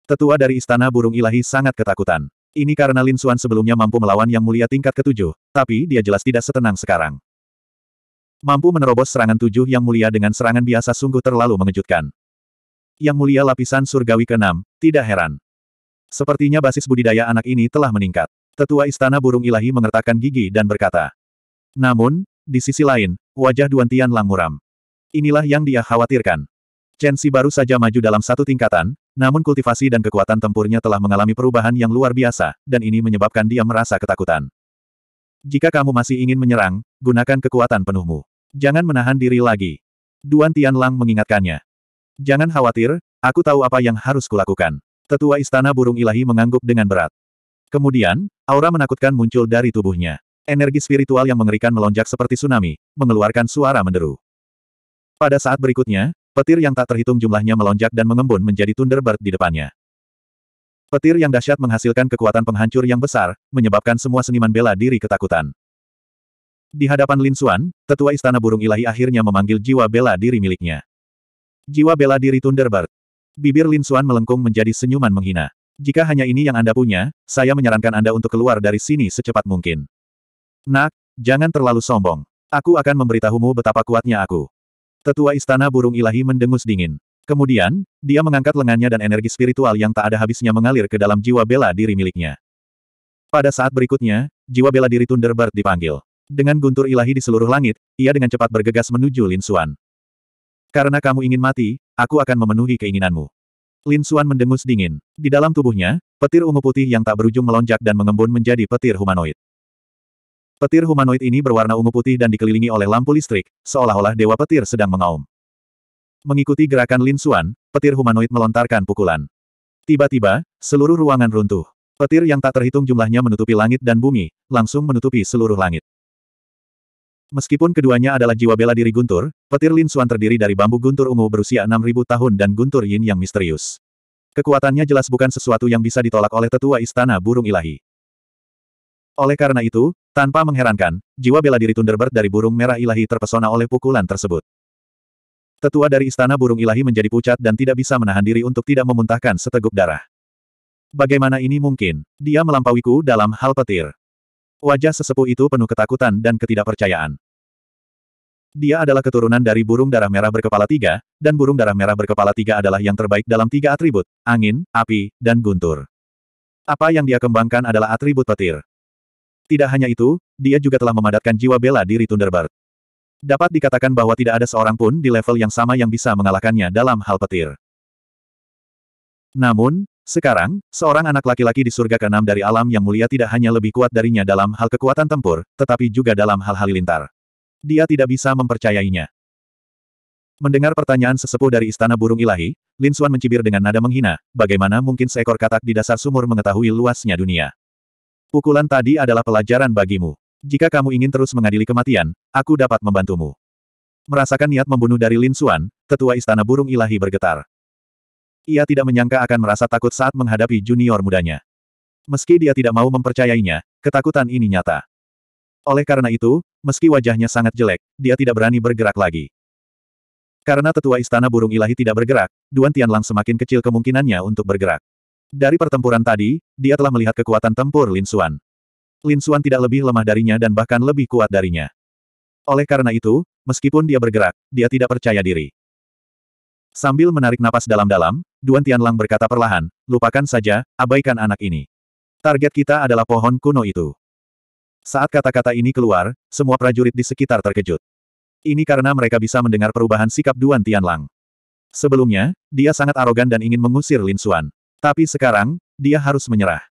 Tetua dari Istana Burung Ilahi sangat ketakutan. Ini karena Lin Suan sebelumnya mampu melawan Yang Mulia tingkat ketujuh, tapi dia jelas tidak setenang sekarang. Mampu menerobos serangan tujuh Yang Mulia dengan serangan biasa sungguh terlalu mengejutkan. Yang Mulia lapisan surgawi keenam tidak heran. Sepertinya basis budidaya anak ini telah meningkat. Tetua Istana Burung Ilahi mengertakkan gigi dan berkata. Namun, di sisi lain, wajah Duan Tian Lang muram. Inilah yang dia khawatirkan. Chen Xi baru saja maju dalam satu tingkatan, namun kultivasi dan kekuatan tempurnya telah mengalami perubahan yang luar biasa, dan ini menyebabkan dia merasa ketakutan. Jika kamu masih ingin menyerang, gunakan kekuatan penuhmu. Jangan menahan diri lagi. Duan Tianlang mengingatkannya. Jangan khawatir, aku tahu apa yang harus kulakukan. Tetua Istana Burung Ilahi mengangguk dengan berat. Kemudian, aura menakutkan muncul dari tubuhnya. Energi spiritual yang mengerikan melonjak seperti tsunami, mengeluarkan suara menderu. Pada saat berikutnya, Petir yang tak terhitung jumlahnya melonjak dan mengembun menjadi Thunderbird di depannya. Petir yang dahsyat menghasilkan kekuatan penghancur yang besar, menyebabkan semua seniman bela diri ketakutan. Di hadapan Lin Xuan, tetua istana burung ilahi akhirnya memanggil jiwa bela diri miliknya. Jiwa bela diri Thunderbird. Bibir Lin Xuan melengkung menjadi senyuman menghina. Jika hanya ini yang Anda punya, saya menyarankan Anda untuk keluar dari sini secepat mungkin. Nak, jangan terlalu sombong. Aku akan memberitahumu betapa kuatnya aku. Tetua Istana Burung Ilahi mendengus dingin. Kemudian, dia mengangkat lengannya dan energi spiritual yang tak ada habisnya mengalir ke dalam jiwa bela diri miliknya. Pada saat berikutnya, jiwa bela diri Thunderbird dipanggil. Dengan guntur ilahi di seluruh langit, ia dengan cepat bergegas menuju Lin Xuan. Karena kamu ingin mati, aku akan memenuhi keinginanmu. Lin Xuan mendengus dingin. Di dalam tubuhnya, petir ungu putih yang tak berujung melonjak dan mengembun menjadi petir humanoid. Petir humanoid ini berwarna ungu putih dan dikelilingi oleh lampu listrik, seolah-olah dewa petir sedang mengaum. Mengikuti gerakan Lin Xuan, petir humanoid melontarkan pukulan. Tiba-tiba, seluruh ruangan runtuh. Petir yang tak terhitung jumlahnya menutupi langit dan bumi, langsung menutupi seluruh langit. Meskipun keduanya adalah jiwa bela diri guntur, petir Lin Xuan terdiri dari bambu guntur ungu berusia 6.000 tahun dan guntur yin yang misterius. Kekuatannya jelas bukan sesuatu yang bisa ditolak oleh tetua istana burung ilahi. Oleh karena itu, tanpa mengherankan, jiwa bela diri Thunderbird dari burung merah ilahi terpesona oleh pukulan tersebut. Tetua dari istana burung ilahi menjadi pucat dan tidak bisa menahan diri untuk tidak memuntahkan seteguk darah. Bagaimana ini mungkin? Dia melampauiku dalam hal petir. Wajah sesepuh itu penuh ketakutan dan ketidakpercayaan. Dia adalah keturunan dari burung darah merah berkepala tiga, dan burung darah merah berkepala tiga adalah yang terbaik dalam tiga atribut, angin, api, dan guntur. Apa yang dia kembangkan adalah atribut petir. Tidak hanya itu, dia juga telah memadatkan jiwa bela diri Thunderbird. Dapat dikatakan bahwa tidak ada seorang pun di level yang sama yang bisa mengalahkannya dalam hal petir. Namun, sekarang, seorang anak laki-laki di surga keenam dari alam yang mulia tidak hanya lebih kuat darinya dalam hal kekuatan tempur, tetapi juga dalam hal halilintar. Dia tidak bisa mempercayainya. Mendengar pertanyaan sesepuh dari Istana Burung Ilahi, Lin Xuan mencibir dengan nada menghina, bagaimana mungkin seekor katak di dasar sumur mengetahui luasnya dunia. Pukulan tadi adalah pelajaran bagimu. Jika kamu ingin terus mengadili kematian, aku dapat membantumu. Merasakan niat membunuh dari Lin Xuan, tetua istana burung ilahi bergetar. Ia tidak menyangka akan merasa takut saat menghadapi junior mudanya. Meski dia tidak mau mempercayainya, ketakutan ini nyata. Oleh karena itu, meski wajahnya sangat jelek, dia tidak berani bergerak lagi. Karena tetua istana burung ilahi tidak bergerak, Duan Tianlang semakin kecil kemungkinannya untuk bergerak. Dari pertempuran tadi, dia telah melihat kekuatan tempur Lin Xuan. Lin Xuan tidak lebih lemah darinya dan bahkan lebih kuat darinya. Oleh karena itu, meskipun dia bergerak, dia tidak percaya diri. Sambil menarik napas dalam-dalam, Duan Tianlang berkata perlahan, lupakan saja, abaikan anak ini. Target kita adalah pohon kuno itu. Saat kata-kata ini keluar, semua prajurit di sekitar terkejut. Ini karena mereka bisa mendengar perubahan sikap Duan Tianlang. Sebelumnya, dia sangat arogan dan ingin mengusir Lin Xuan. Tapi sekarang, dia harus menyerah.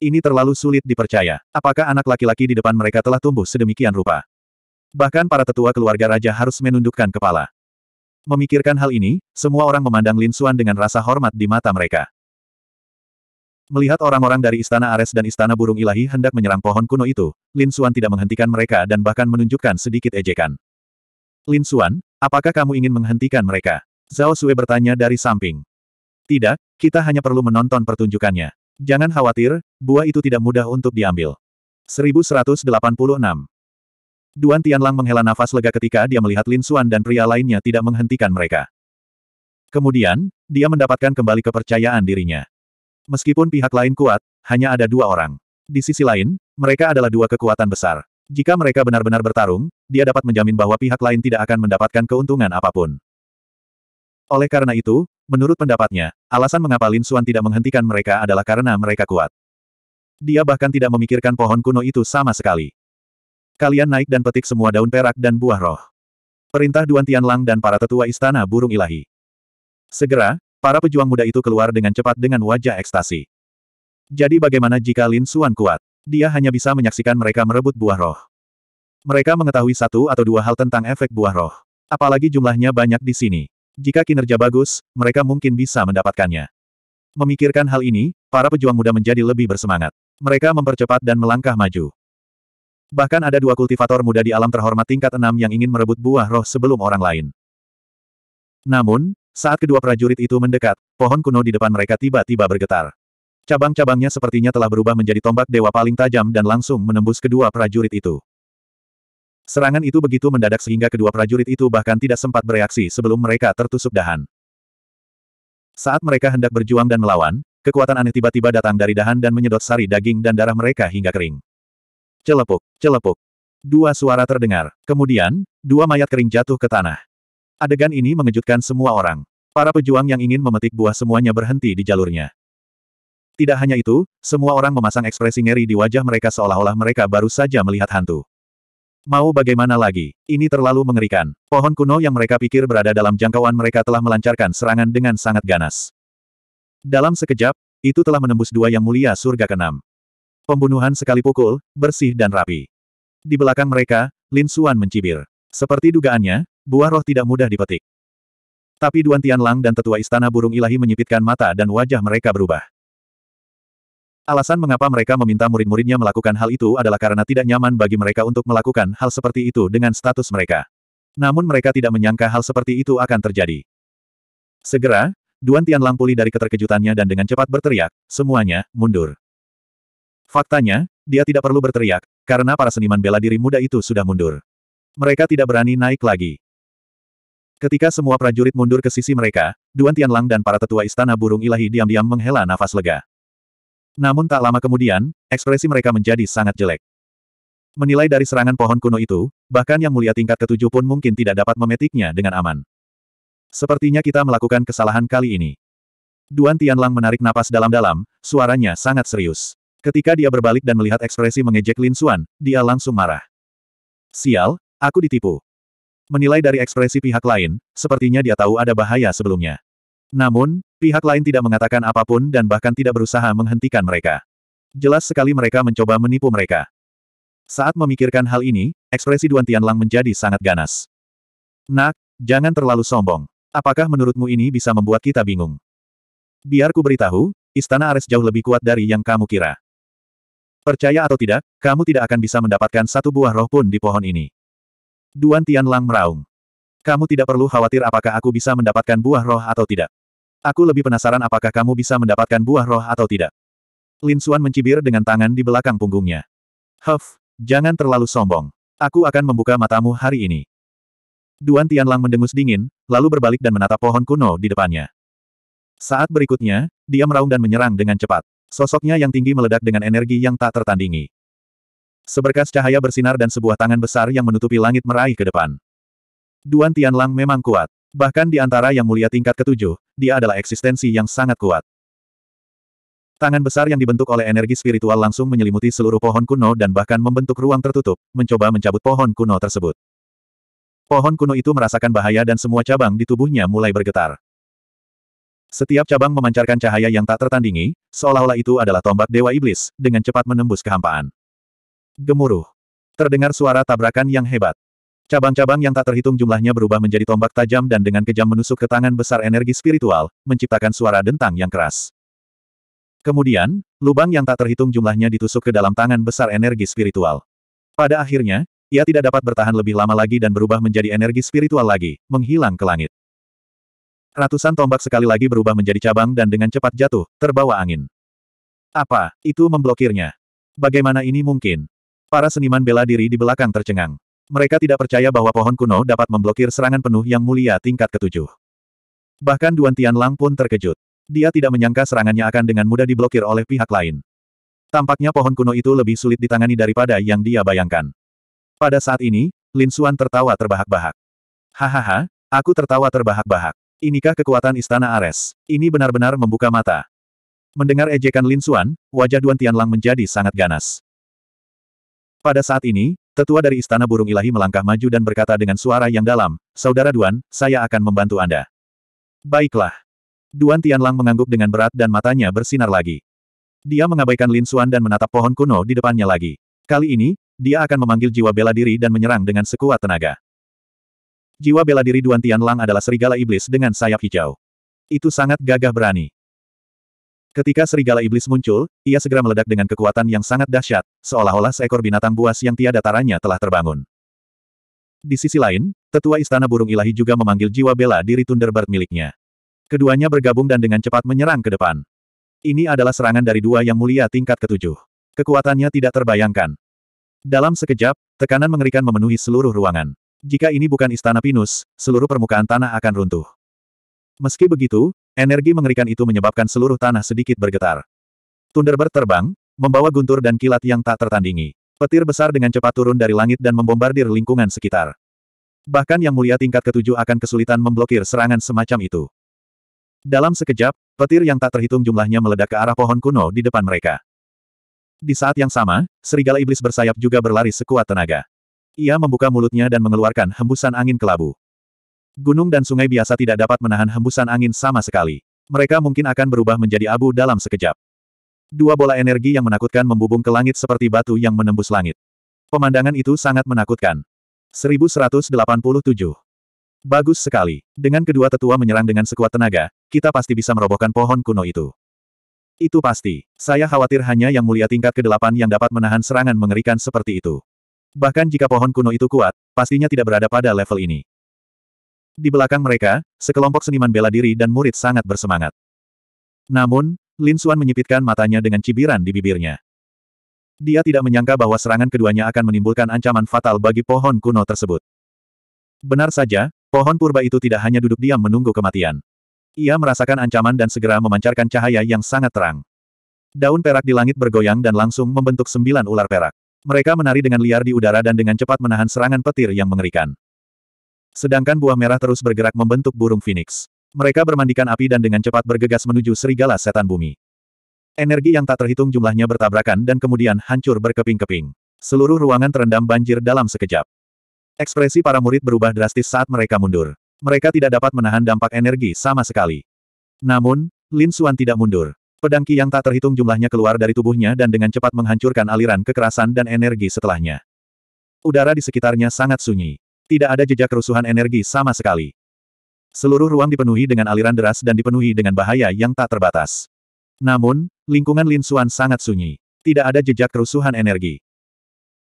Ini terlalu sulit dipercaya. Apakah anak laki-laki di depan mereka telah tumbuh sedemikian rupa? Bahkan para tetua keluarga raja harus menundukkan kepala. Memikirkan hal ini, semua orang memandang Lin Xuan dengan rasa hormat di mata mereka. Melihat orang-orang dari Istana Ares dan Istana Burung Ilahi hendak menyerang pohon kuno itu, Lin Xuan tidak menghentikan mereka dan bahkan menunjukkan sedikit ejekan. Lin Xuan, apakah kamu ingin menghentikan mereka? Zhao Sui bertanya dari samping. Tidak, kita hanya perlu menonton pertunjukannya. Jangan khawatir, buah itu tidak mudah untuk diambil. 1186. Duan Tianlang menghela nafas lega ketika dia melihat Lin Xuan dan pria lainnya tidak menghentikan mereka. Kemudian, dia mendapatkan kembali kepercayaan dirinya. Meskipun pihak lain kuat, hanya ada dua orang. Di sisi lain, mereka adalah dua kekuatan besar. Jika mereka benar-benar bertarung, dia dapat menjamin bahwa pihak lain tidak akan mendapatkan keuntungan apapun. Oleh karena itu, Menurut pendapatnya, alasan mengapa Lin Xuan tidak menghentikan mereka adalah karena mereka kuat. Dia bahkan tidak memikirkan pohon kuno itu sama sekali. Kalian naik dan petik semua daun perak dan buah roh. Perintah Duan Tianlang dan para tetua istana burung ilahi. Segera, para pejuang muda itu keluar dengan cepat dengan wajah ekstasi. Jadi bagaimana jika Lin Xuan kuat? Dia hanya bisa menyaksikan mereka merebut buah roh. Mereka mengetahui satu atau dua hal tentang efek buah roh. Apalagi jumlahnya banyak di sini. Jika kinerja bagus, mereka mungkin bisa mendapatkannya. Memikirkan hal ini, para pejuang muda menjadi lebih bersemangat. Mereka mempercepat dan melangkah maju. Bahkan ada dua kultivator muda di alam terhormat tingkat enam yang ingin merebut buah roh sebelum orang lain. Namun, saat kedua prajurit itu mendekat, pohon kuno di depan mereka tiba-tiba bergetar. Cabang-cabangnya sepertinya telah berubah menjadi tombak dewa paling tajam dan langsung menembus kedua prajurit itu. Serangan itu begitu mendadak sehingga kedua prajurit itu bahkan tidak sempat bereaksi sebelum mereka tertusuk dahan. Saat mereka hendak berjuang dan melawan, kekuatan aneh tiba-tiba datang dari dahan dan menyedot sari daging dan darah mereka hingga kering. Celepuk, celepuk. Dua suara terdengar. Kemudian, dua mayat kering jatuh ke tanah. Adegan ini mengejutkan semua orang. Para pejuang yang ingin memetik buah semuanya berhenti di jalurnya. Tidak hanya itu, semua orang memasang ekspresi ngeri di wajah mereka seolah-olah mereka baru saja melihat hantu. Mau bagaimana lagi, ini terlalu mengerikan. Pohon kuno yang mereka pikir berada dalam jangkauan mereka telah melancarkan serangan dengan sangat ganas. Dalam sekejap, itu telah menembus dua yang mulia surga keenam. Pembunuhan sekali pukul, bersih dan rapi. Di belakang mereka, Lin Suan mencibir. Seperti dugaannya, buah roh tidak mudah dipetik. Tapi Duan Tianlang dan tetua istana burung ilahi menyipitkan mata dan wajah mereka berubah. Alasan mengapa mereka meminta murid-muridnya melakukan hal itu adalah karena tidak nyaman bagi mereka untuk melakukan hal seperti itu dengan status mereka. Namun mereka tidak menyangka hal seperti itu akan terjadi. Segera, Duan Lang pulih dari keterkejutannya dan dengan cepat berteriak, semuanya, mundur. Faktanya, dia tidak perlu berteriak, karena para seniman bela diri muda itu sudah mundur. Mereka tidak berani naik lagi. Ketika semua prajurit mundur ke sisi mereka, Duan Lang dan para tetua istana burung ilahi diam-diam menghela nafas lega. Namun tak lama kemudian, ekspresi mereka menjadi sangat jelek. Menilai dari serangan pohon kuno itu, bahkan yang mulia tingkat ketujuh pun mungkin tidak dapat memetiknya dengan aman. Sepertinya kita melakukan kesalahan kali ini. Duan Tianlang menarik napas dalam-dalam, suaranya sangat serius. Ketika dia berbalik dan melihat ekspresi mengejek Lin Xuan, dia langsung marah. Sial, aku ditipu. Menilai dari ekspresi pihak lain, sepertinya dia tahu ada bahaya sebelumnya. Namun, pihak lain tidak mengatakan apapun dan bahkan tidak berusaha menghentikan mereka. Jelas sekali mereka mencoba menipu mereka. Saat memikirkan hal ini, ekspresi Duan Tianlang menjadi sangat ganas. Nak, jangan terlalu sombong. Apakah menurutmu ini bisa membuat kita bingung? Biarku beritahu, istana Ares jauh lebih kuat dari yang kamu kira. Percaya atau tidak, kamu tidak akan bisa mendapatkan satu buah roh pun di pohon ini. Duan Tianlang meraung. Kamu tidak perlu khawatir apakah aku bisa mendapatkan buah roh atau tidak. Aku lebih penasaran apakah kamu bisa mendapatkan buah roh atau tidak. Lin Xuan mencibir dengan tangan di belakang punggungnya. Huff, jangan terlalu sombong. Aku akan membuka matamu hari ini. Duan Tianlang mendengus dingin, lalu berbalik dan menatap pohon kuno di depannya. Saat berikutnya, dia meraung dan menyerang dengan cepat. Sosoknya yang tinggi meledak dengan energi yang tak tertandingi. Seberkas cahaya bersinar dan sebuah tangan besar yang menutupi langit meraih ke depan. Duan Tianlang memang kuat. Bahkan di antara yang mulia tingkat ketujuh, dia adalah eksistensi yang sangat kuat. Tangan besar yang dibentuk oleh energi spiritual langsung menyelimuti seluruh pohon kuno dan bahkan membentuk ruang tertutup, mencoba mencabut pohon kuno tersebut. Pohon kuno itu merasakan bahaya dan semua cabang di tubuhnya mulai bergetar. Setiap cabang memancarkan cahaya yang tak tertandingi, seolah-olah itu adalah tombak Dewa Iblis, dengan cepat menembus kehampaan. Gemuruh. Terdengar suara tabrakan yang hebat. Cabang-cabang yang tak terhitung jumlahnya berubah menjadi tombak tajam dan dengan kejam menusuk ke tangan besar energi spiritual, menciptakan suara dentang yang keras. Kemudian, lubang yang tak terhitung jumlahnya ditusuk ke dalam tangan besar energi spiritual. Pada akhirnya, ia tidak dapat bertahan lebih lama lagi dan berubah menjadi energi spiritual lagi, menghilang ke langit. Ratusan tombak sekali lagi berubah menjadi cabang dan dengan cepat jatuh, terbawa angin. Apa, itu memblokirnya? Bagaimana ini mungkin? Para seniman bela diri di belakang tercengang. Mereka tidak percaya bahwa pohon kuno dapat memblokir serangan penuh yang mulia tingkat ketujuh. Bahkan Duan Lang pun terkejut. Dia tidak menyangka serangannya akan dengan mudah diblokir oleh pihak lain. Tampaknya pohon kuno itu lebih sulit ditangani daripada yang dia bayangkan. Pada saat ini, Lin Xuan tertawa terbahak-bahak. Hahaha, aku tertawa terbahak-bahak. Inikah kekuatan Istana Ares? Ini benar-benar membuka mata. Mendengar ejekan Lin Xuan, wajah Duan Lang menjadi sangat ganas. Pada saat ini, Tetua dari Istana Burung Ilahi melangkah maju dan berkata dengan suara yang dalam, Saudara Duan, saya akan membantu Anda. Baiklah. Duan Tianlang mengangguk dengan berat dan matanya bersinar lagi. Dia mengabaikan Lin Xuan dan menatap pohon kuno di depannya lagi. Kali ini, dia akan memanggil jiwa bela diri dan menyerang dengan sekuat tenaga. Jiwa bela diri Duan Tianlang adalah serigala iblis dengan sayap hijau. Itu sangat gagah berani. Ketika serigala iblis muncul, ia segera meledak dengan kekuatan yang sangat dahsyat, seolah-olah seekor binatang buas yang tiada taranya telah terbangun. Di sisi lain, tetua istana burung ilahi juga memanggil jiwa bela diri Thunderbird miliknya. Keduanya bergabung dan dengan cepat menyerang ke depan. Ini adalah serangan dari dua yang mulia tingkat ketujuh. Kekuatannya tidak terbayangkan. Dalam sekejap, tekanan mengerikan memenuhi seluruh ruangan. Jika ini bukan istana Pinus, seluruh permukaan tanah akan runtuh. Meski begitu, Energi mengerikan itu menyebabkan seluruh tanah sedikit bergetar. Thunderbird terbang, membawa guntur dan kilat yang tak tertandingi. Petir besar dengan cepat turun dari langit dan membombardir lingkungan sekitar. Bahkan Yang Mulia tingkat ketujuh akan kesulitan memblokir serangan semacam itu. Dalam sekejap, petir yang tak terhitung jumlahnya meledak ke arah pohon kuno di depan mereka. Di saat yang sama, serigala iblis bersayap juga berlari sekuat tenaga. Ia membuka mulutnya dan mengeluarkan hembusan angin kelabu. Gunung dan sungai biasa tidak dapat menahan hembusan angin sama sekali. Mereka mungkin akan berubah menjadi abu dalam sekejap. Dua bola energi yang menakutkan membubung ke langit seperti batu yang menembus langit. Pemandangan itu sangat menakutkan. 1187. Bagus sekali. Dengan kedua tetua menyerang dengan sekuat tenaga, kita pasti bisa merobohkan pohon kuno itu. Itu pasti. Saya khawatir hanya yang mulia tingkat ke-8 yang dapat menahan serangan mengerikan seperti itu. Bahkan jika pohon kuno itu kuat, pastinya tidak berada pada level ini. Di belakang mereka, sekelompok seniman bela diri dan murid sangat bersemangat. Namun, Lin Xuan menyipitkan matanya dengan cibiran di bibirnya. Dia tidak menyangka bahwa serangan keduanya akan menimbulkan ancaman fatal bagi pohon kuno tersebut. Benar saja, pohon purba itu tidak hanya duduk diam menunggu kematian. Ia merasakan ancaman dan segera memancarkan cahaya yang sangat terang. Daun perak di langit bergoyang dan langsung membentuk sembilan ular perak. Mereka menari dengan liar di udara dan dengan cepat menahan serangan petir yang mengerikan. Sedangkan buah merah terus bergerak membentuk burung phoenix. Mereka bermandikan api dan dengan cepat bergegas menuju serigala setan bumi. Energi yang tak terhitung jumlahnya bertabrakan dan kemudian hancur berkeping-keping. Seluruh ruangan terendam banjir dalam sekejap. Ekspresi para murid berubah drastis saat mereka mundur. Mereka tidak dapat menahan dampak energi sama sekali. Namun, Lin Xuan tidak mundur. Pedang Qi yang tak terhitung jumlahnya keluar dari tubuhnya dan dengan cepat menghancurkan aliran kekerasan dan energi setelahnya. Udara di sekitarnya sangat sunyi. Tidak ada jejak kerusuhan energi sama sekali. Seluruh ruang dipenuhi dengan aliran deras dan dipenuhi dengan bahaya yang tak terbatas. Namun, lingkungan Lin Suan sangat sunyi. Tidak ada jejak kerusuhan energi.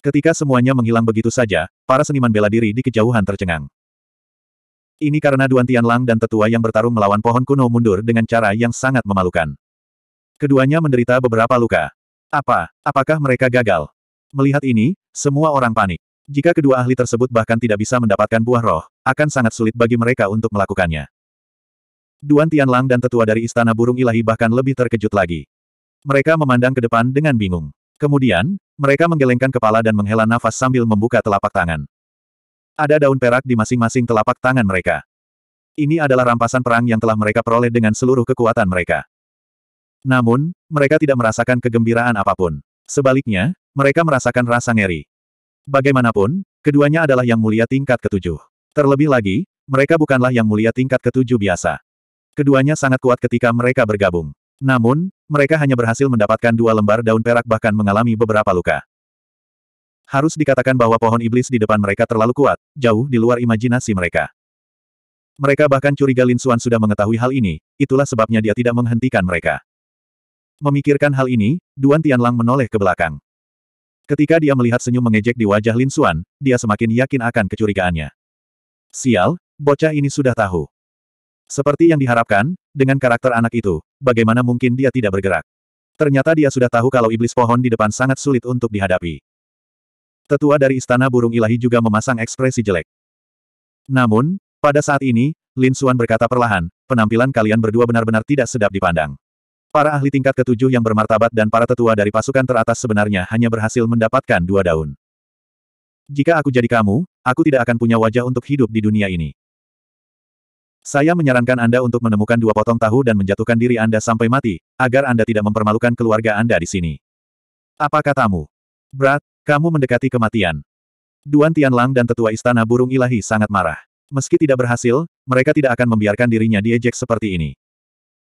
Ketika semuanya menghilang begitu saja, para seniman bela diri di kejauhan tercengang. Ini karena Duan Lang dan tetua yang bertarung melawan pohon kuno mundur dengan cara yang sangat memalukan. Keduanya menderita beberapa luka. Apa? Apakah mereka gagal? Melihat ini, semua orang panik. Jika kedua ahli tersebut bahkan tidak bisa mendapatkan buah roh, akan sangat sulit bagi mereka untuk melakukannya. Duan Tianlang dan tetua dari Istana Burung Ilahi bahkan lebih terkejut lagi. Mereka memandang ke depan dengan bingung. Kemudian, mereka menggelengkan kepala dan menghela nafas sambil membuka telapak tangan. Ada daun perak di masing-masing telapak tangan mereka. Ini adalah rampasan perang yang telah mereka peroleh dengan seluruh kekuatan mereka. Namun, mereka tidak merasakan kegembiraan apapun. Sebaliknya, mereka merasakan rasa ngeri. Bagaimanapun, keduanya adalah yang mulia tingkat ketujuh. Terlebih lagi, mereka bukanlah yang mulia tingkat ketujuh biasa. Keduanya sangat kuat ketika mereka bergabung. Namun, mereka hanya berhasil mendapatkan dua lembar daun perak bahkan mengalami beberapa luka. Harus dikatakan bahwa pohon iblis di depan mereka terlalu kuat, jauh di luar imajinasi mereka. Mereka bahkan curiga Lin Xuan sudah mengetahui hal ini, itulah sebabnya dia tidak menghentikan mereka. Memikirkan hal ini, Duan Tianlang menoleh ke belakang. Ketika dia melihat senyum mengejek di wajah Lin Xuan, dia semakin yakin akan kecurigaannya. Sial, bocah ini sudah tahu. Seperti yang diharapkan, dengan karakter anak itu, bagaimana mungkin dia tidak bergerak? Ternyata dia sudah tahu kalau iblis pohon di depan sangat sulit untuk dihadapi. Tetua dari Istana Burung Ilahi juga memasang ekspresi jelek. Namun, pada saat ini, Lin Xuan berkata perlahan, penampilan kalian berdua benar-benar tidak sedap dipandang. Para ahli tingkat ketujuh yang bermartabat dan para tetua dari pasukan teratas sebenarnya hanya berhasil mendapatkan dua daun. Jika aku jadi kamu, aku tidak akan punya wajah untuk hidup di dunia ini. Saya menyarankan Anda untuk menemukan dua potong tahu dan menjatuhkan diri Anda sampai mati, agar Anda tidak mempermalukan keluarga Anda di sini. Apa katamu? Brat, kamu mendekati kematian. Duan Tianlang dan tetua istana burung ilahi sangat marah. Meski tidak berhasil, mereka tidak akan membiarkan dirinya diejek seperti ini.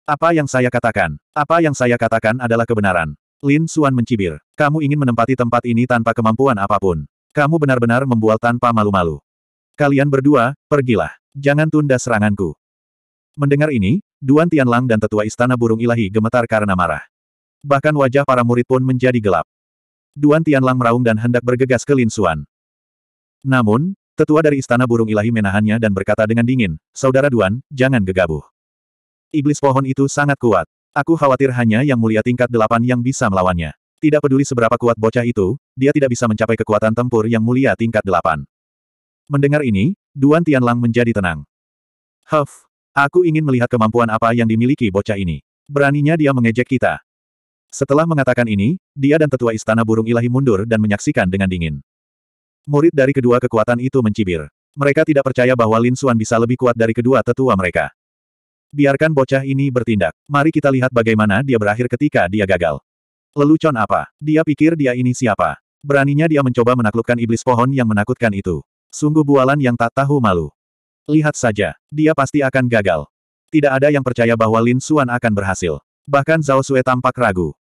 Apa yang saya katakan? Apa yang saya katakan adalah kebenaran. Lin Suan mencibir. Kamu ingin menempati tempat ini tanpa kemampuan apapun. Kamu benar-benar membual tanpa malu-malu. Kalian berdua, pergilah. Jangan tunda seranganku. Mendengar ini, Duan Tianlang dan tetua istana burung ilahi gemetar karena marah. Bahkan wajah para murid pun menjadi gelap. Duan Tianlang meraung dan hendak bergegas ke Lin Suan. Namun, tetua dari istana burung ilahi menahannya dan berkata dengan dingin, Saudara Duan, jangan gegabah. Iblis pohon itu sangat kuat. Aku khawatir hanya yang mulia tingkat delapan yang bisa melawannya. Tidak peduli seberapa kuat bocah itu, dia tidak bisa mencapai kekuatan tempur yang mulia tingkat delapan. Mendengar ini, Duan Tianlang menjadi tenang. Huff, aku ingin melihat kemampuan apa yang dimiliki bocah ini. Beraninya dia mengejek kita. Setelah mengatakan ini, dia dan tetua istana burung ilahi mundur dan menyaksikan dengan dingin. Murid dari kedua kekuatan itu mencibir. Mereka tidak percaya bahwa Lin Xuan bisa lebih kuat dari kedua tetua mereka. Biarkan bocah ini bertindak. Mari kita lihat bagaimana dia berakhir ketika dia gagal. Lelucon apa? Dia pikir dia ini siapa? Beraninya dia mencoba menaklukkan iblis pohon yang menakutkan itu. Sungguh bualan yang tak tahu malu. Lihat saja, dia pasti akan gagal. Tidak ada yang percaya bahwa Lin Xuan akan berhasil. Bahkan Zhao Sue tampak ragu.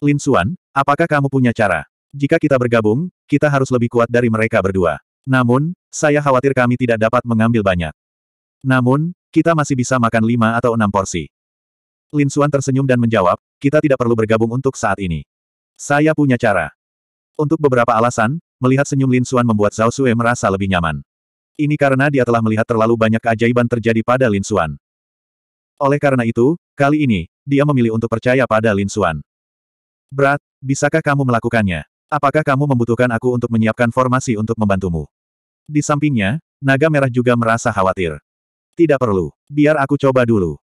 Lin Xuan, apakah kamu punya cara? Jika kita bergabung, kita harus lebih kuat dari mereka berdua. Namun, saya khawatir kami tidak dapat mengambil banyak. Namun, kita masih bisa makan lima atau enam porsi. Lin Xuan tersenyum dan menjawab, kita tidak perlu bergabung untuk saat ini. Saya punya cara. Untuk beberapa alasan, melihat senyum Lin Xuan membuat Zhao Sue merasa lebih nyaman. Ini karena dia telah melihat terlalu banyak keajaiban terjadi pada Lin Xuan. Oleh karena itu, kali ini, dia memilih untuk percaya pada Lin Xuan. Berat, bisakah kamu melakukannya? Apakah kamu membutuhkan aku untuk menyiapkan formasi untuk membantumu? Di sampingnya, naga merah juga merasa khawatir. Tidak perlu. Biar aku coba dulu.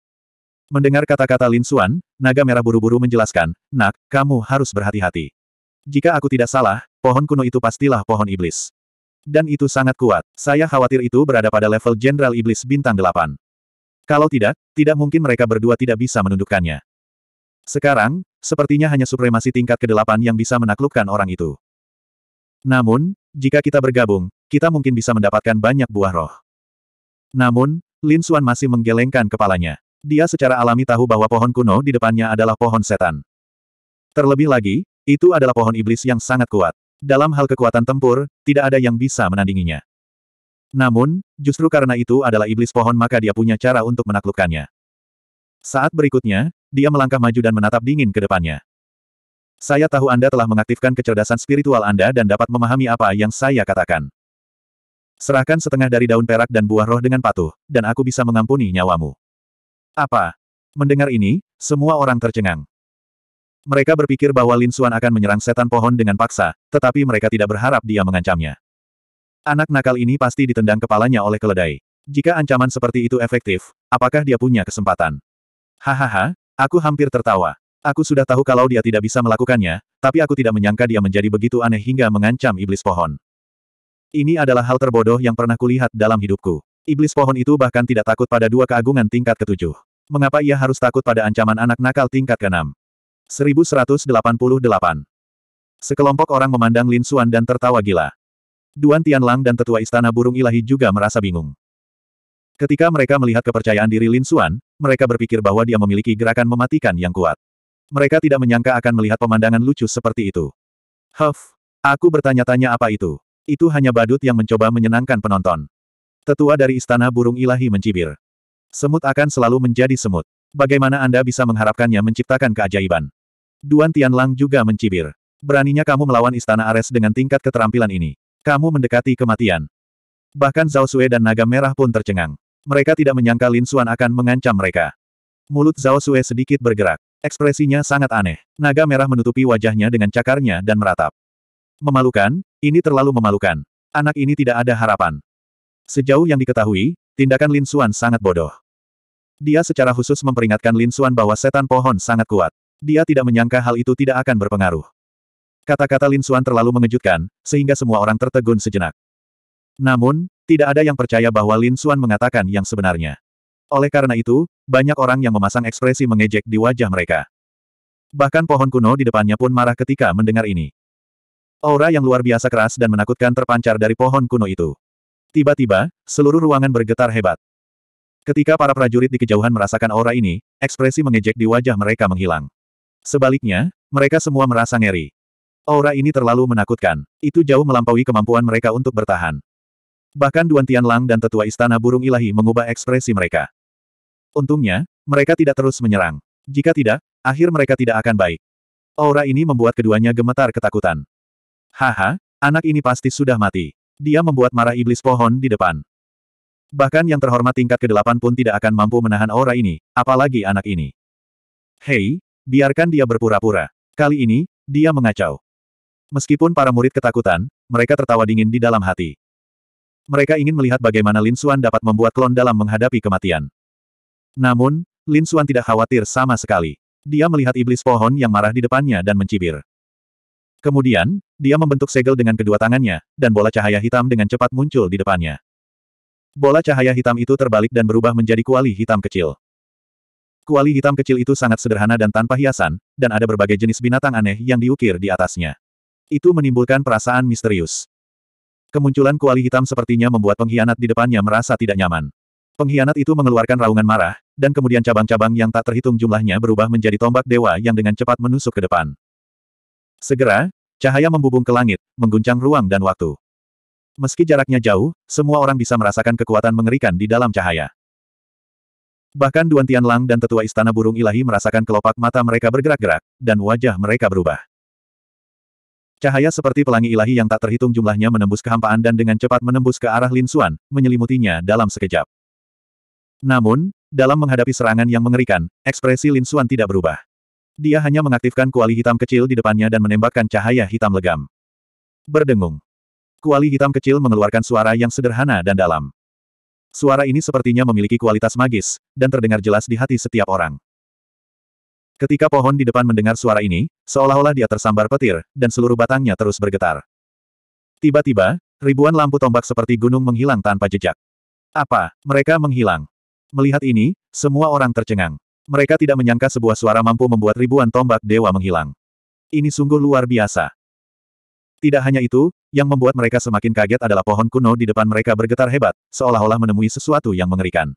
Mendengar kata-kata Lin Xuan, naga merah buru-buru menjelaskan, Nak, kamu harus berhati-hati. Jika aku tidak salah, pohon kuno itu pastilah pohon iblis. Dan itu sangat kuat. Saya khawatir itu berada pada level Jenderal Iblis Bintang delapan. Kalau tidak, tidak mungkin mereka berdua tidak bisa menundukkannya. Sekarang, sepertinya hanya supremasi tingkat ke-8 yang bisa menaklukkan orang itu. Namun, jika kita bergabung, kita mungkin bisa mendapatkan banyak buah roh. Namun, Lin Xuan masih menggelengkan kepalanya. Dia secara alami tahu bahwa pohon kuno di depannya adalah pohon setan. Terlebih lagi, itu adalah pohon iblis yang sangat kuat. Dalam hal kekuatan tempur, tidak ada yang bisa menandinginya. Namun, justru karena itu adalah iblis pohon maka dia punya cara untuk menaklukkannya. Saat berikutnya, dia melangkah maju dan menatap dingin ke depannya. Saya tahu Anda telah mengaktifkan kecerdasan spiritual Anda dan dapat memahami apa yang saya katakan. Serahkan setengah dari daun perak dan buah roh dengan patuh, dan aku bisa mengampuni nyawamu. Apa? Mendengar ini, semua orang tercengang. Mereka berpikir bahwa Lin Xuan akan menyerang setan pohon dengan paksa, tetapi mereka tidak berharap dia mengancamnya. Anak nakal ini pasti ditendang kepalanya oleh keledai. Jika ancaman seperti itu efektif, apakah dia punya kesempatan? Hahaha, aku hampir tertawa. Aku sudah tahu kalau dia tidak bisa melakukannya, tapi aku tidak menyangka dia menjadi begitu aneh hingga mengancam iblis pohon. Ini adalah hal terbodoh yang pernah kulihat dalam hidupku. Iblis pohon itu bahkan tidak takut pada dua keagungan tingkat ketujuh. Mengapa ia harus takut pada ancaman anak nakal tingkat keenam? 1188. Sekelompok orang memandang Lin Xuan dan tertawa gila. Duan Tianlang dan tetua istana burung ilahi juga merasa bingung. Ketika mereka melihat kepercayaan diri Lin Xuan, mereka berpikir bahwa dia memiliki gerakan mematikan yang kuat. Mereka tidak menyangka akan melihat pemandangan lucu seperti itu. Huff, aku bertanya-tanya apa itu. Itu hanya badut yang mencoba menyenangkan penonton. Tetua dari Istana Burung Ilahi mencibir. Semut akan selalu menjadi semut. Bagaimana Anda bisa mengharapkannya menciptakan keajaiban? Duan Tianlang juga mencibir. Beraninya kamu melawan Istana Ares dengan tingkat keterampilan ini. Kamu mendekati kematian. Bahkan Zhao Sue dan Naga Merah pun tercengang. Mereka tidak menyangka Lin Xuan akan mengancam mereka. Mulut Zhao Sue sedikit bergerak. Ekspresinya sangat aneh. Naga Merah menutupi wajahnya dengan cakarnya dan meratap. Memalukan, ini terlalu memalukan. Anak ini tidak ada harapan. Sejauh yang diketahui, tindakan Lin Xuan sangat bodoh. Dia secara khusus memperingatkan Lin Xuan bahwa setan pohon sangat kuat. Dia tidak menyangka hal itu tidak akan berpengaruh. Kata-kata Lin Xuan terlalu mengejutkan, sehingga semua orang tertegun sejenak. Namun, tidak ada yang percaya bahwa Lin Xuan mengatakan yang sebenarnya. Oleh karena itu, banyak orang yang memasang ekspresi mengejek di wajah mereka. Bahkan pohon kuno di depannya pun marah ketika mendengar ini. Aura yang luar biasa keras dan menakutkan terpancar dari pohon kuno itu. Tiba-tiba, seluruh ruangan bergetar hebat. Ketika para prajurit di kejauhan merasakan aura ini, ekspresi mengejek di wajah mereka menghilang. Sebaliknya, mereka semua merasa ngeri. Aura ini terlalu menakutkan. Itu jauh melampaui kemampuan mereka untuk bertahan. Bahkan Duan Tian Lang dan tetua istana burung ilahi mengubah ekspresi mereka. Untungnya, mereka tidak terus menyerang. Jika tidak, akhir mereka tidak akan baik. Aura ini membuat keduanya gemetar ketakutan. Haha, anak ini pasti sudah mati. Dia membuat marah iblis pohon di depan. Bahkan yang terhormat tingkat ke-8 pun tidak akan mampu menahan aura ini, apalagi anak ini. Hei, biarkan dia berpura-pura. Kali ini, dia mengacau. Meskipun para murid ketakutan, mereka tertawa dingin di dalam hati. Mereka ingin melihat bagaimana Lin Xuan dapat membuat klon dalam menghadapi kematian. Namun, Lin Xuan tidak khawatir sama sekali. Dia melihat iblis pohon yang marah di depannya dan mencibir. Kemudian, dia membentuk segel dengan kedua tangannya, dan bola cahaya hitam dengan cepat muncul di depannya. Bola cahaya hitam itu terbalik dan berubah menjadi kuali hitam kecil. Kuali hitam kecil itu sangat sederhana dan tanpa hiasan, dan ada berbagai jenis binatang aneh yang diukir di atasnya. Itu menimbulkan perasaan misterius. Kemunculan kuali hitam sepertinya membuat pengkhianat di depannya merasa tidak nyaman. Pengkhianat itu mengeluarkan raungan marah, dan kemudian cabang-cabang yang tak terhitung jumlahnya berubah menjadi tombak dewa yang dengan cepat menusuk ke depan. Segera, cahaya membubung ke langit, mengguncang ruang dan waktu. Meski jaraknya jauh, semua orang bisa merasakan kekuatan mengerikan di dalam cahaya. Bahkan Duan Lang dan tetua istana burung ilahi merasakan kelopak mata mereka bergerak-gerak, dan wajah mereka berubah. Cahaya seperti pelangi ilahi yang tak terhitung jumlahnya menembus kehampaan dan dengan cepat menembus ke arah Lin Xuan, menyelimutinya dalam sekejap. Namun, dalam menghadapi serangan yang mengerikan, ekspresi Lin Xuan tidak berubah. Dia hanya mengaktifkan kuali hitam kecil di depannya dan menembakkan cahaya hitam legam. Berdengung. Kuali hitam kecil mengeluarkan suara yang sederhana dan dalam. Suara ini sepertinya memiliki kualitas magis, dan terdengar jelas di hati setiap orang. Ketika pohon di depan mendengar suara ini, seolah-olah dia tersambar petir, dan seluruh batangnya terus bergetar. Tiba-tiba, ribuan lampu tombak seperti gunung menghilang tanpa jejak. Apa, mereka menghilang? Melihat ini, semua orang tercengang. Mereka tidak menyangka sebuah suara mampu membuat ribuan tombak dewa menghilang. Ini sungguh luar biasa. Tidak hanya itu, yang membuat mereka semakin kaget adalah pohon kuno di depan mereka bergetar hebat, seolah-olah menemui sesuatu yang mengerikan.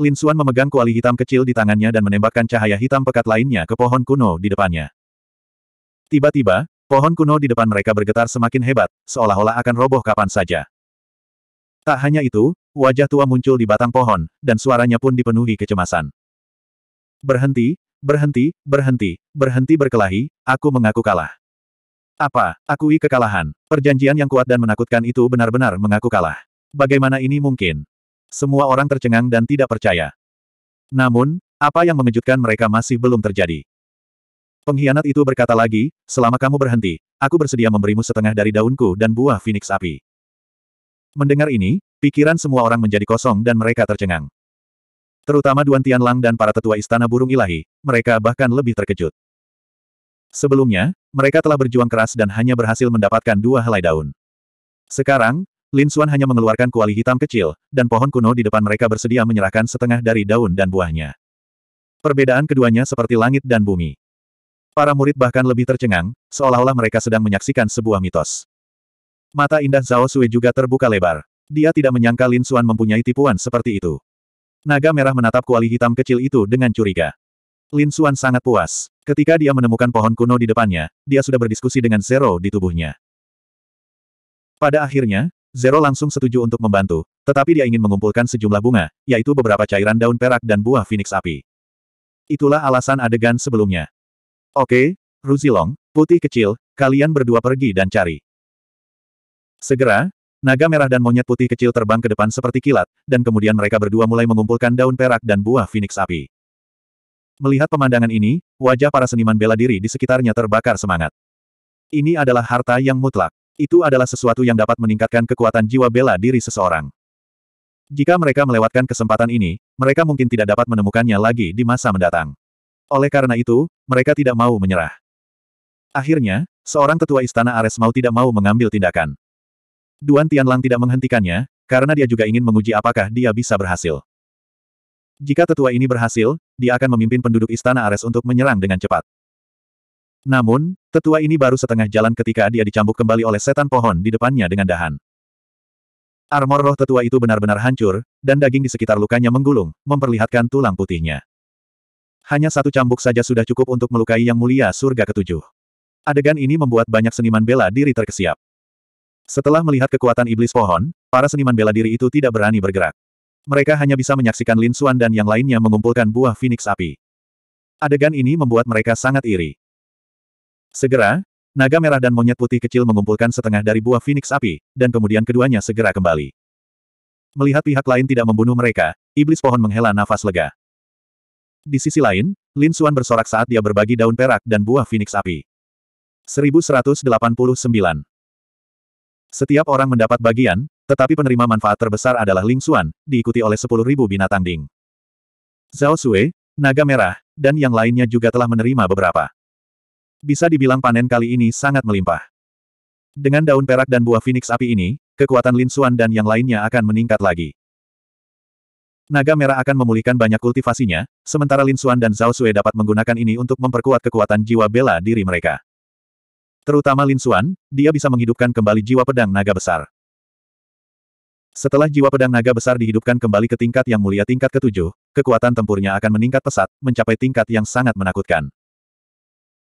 Lin Xuan memegang kuali hitam kecil di tangannya dan menembakkan cahaya hitam pekat lainnya ke pohon kuno di depannya. Tiba-tiba, pohon kuno di depan mereka bergetar semakin hebat, seolah-olah akan roboh kapan saja. Tak hanya itu, wajah tua muncul di batang pohon, dan suaranya pun dipenuhi kecemasan. Berhenti, berhenti, berhenti, berhenti berkelahi, aku mengaku kalah. Apa, akui kekalahan, perjanjian yang kuat dan menakutkan itu benar-benar mengaku kalah. Bagaimana ini mungkin? Semua orang tercengang dan tidak percaya. Namun, apa yang mengejutkan mereka masih belum terjadi. Pengkhianat itu berkata lagi, selama kamu berhenti, aku bersedia memberimu setengah dari daunku dan buah phoenix api. Mendengar ini, pikiran semua orang menjadi kosong dan mereka tercengang. Terutama Duan Lang dan para tetua Istana Burung Ilahi, mereka bahkan lebih terkejut. Sebelumnya, mereka telah berjuang keras dan hanya berhasil mendapatkan dua helai daun. Sekarang, Lin Xuan hanya mengeluarkan kuali hitam kecil, dan pohon kuno di depan mereka bersedia menyerahkan setengah dari daun dan buahnya. Perbedaan keduanya seperti langit dan bumi. Para murid bahkan lebih tercengang, seolah-olah mereka sedang menyaksikan sebuah mitos. Mata indah Zhao Sui juga terbuka lebar. Dia tidak menyangka Lin Xuan mempunyai tipuan seperti itu. Naga merah menatap kuali hitam kecil itu dengan curiga. Lin Xuan sangat puas. Ketika dia menemukan pohon kuno di depannya, dia sudah berdiskusi dengan Zero di tubuhnya. Pada akhirnya, Zero langsung setuju untuk membantu, tetapi dia ingin mengumpulkan sejumlah bunga, yaitu beberapa cairan daun perak dan buah phoenix api. Itulah alasan adegan sebelumnya. Oke, Ruzilong, putih kecil, kalian berdua pergi dan cari. Segera, Naga merah dan monyet putih kecil terbang ke depan seperti kilat, dan kemudian mereka berdua mulai mengumpulkan daun perak dan buah phoenix api. Melihat pemandangan ini, wajah para seniman bela diri di sekitarnya terbakar semangat. Ini adalah harta yang mutlak. Itu adalah sesuatu yang dapat meningkatkan kekuatan jiwa bela diri seseorang. Jika mereka melewatkan kesempatan ini, mereka mungkin tidak dapat menemukannya lagi di masa mendatang. Oleh karena itu, mereka tidak mau menyerah. Akhirnya, seorang tetua istana Ares mau tidak mau mengambil tindakan. Duan Tianlang tidak menghentikannya, karena dia juga ingin menguji apakah dia bisa berhasil. Jika tetua ini berhasil, dia akan memimpin penduduk Istana Ares untuk menyerang dengan cepat. Namun, tetua ini baru setengah jalan ketika dia dicambuk kembali oleh setan pohon di depannya dengan dahan. Armor roh tetua itu benar-benar hancur, dan daging di sekitar lukanya menggulung, memperlihatkan tulang putihnya. Hanya satu cambuk saja sudah cukup untuk melukai Yang Mulia Surga Ketujuh. Adegan ini membuat banyak seniman bela diri terkesiap. Setelah melihat kekuatan iblis pohon, para seniman bela diri itu tidak berani bergerak. Mereka hanya bisa menyaksikan Lin Xuan dan yang lainnya mengumpulkan buah Phoenix api. Adegan ini membuat mereka sangat iri. Segera, naga merah dan monyet putih kecil mengumpulkan setengah dari buah Phoenix api, dan kemudian keduanya segera kembali. Melihat pihak lain tidak membunuh mereka, iblis pohon menghela nafas lega. Di sisi lain, Lin Xuan bersorak saat dia berbagi daun perak dan buah Phoenix api. 1189 setiap orang mendapat bagian, tetapi penerima manfaat terbesar adalah Ling Xuan, diikuti oleh 10.000 binatang ding. Zhao Sui, Naga Merah, dan yang lainnya juga telah menerima beberapa. Bisa dibilang panen kali ini sangat melimpah. Dengan daun perak dan buah phoenix api ini, kekuatan Lin Xuan dan yang lainnya akan meningkat lagi. Naga Merah akan memulihkan banyak kultivasinya, sementara Lin Xuan dan Zhao Sui dapat menggunakan ini untuk memperkuat kekuatan jiwa bela diri mereka. Terutama Lin Xuan, dia bisa menghidupkan kembali jiwa pedang naga besar. Setelah jiwa pedang naga besar dihidupkan kembali ke tingkat yang mulia tingkat ketujuh, kekuatan tempurnya akan meningkat pesat, mencapai tingkat yang sangat menakutkan.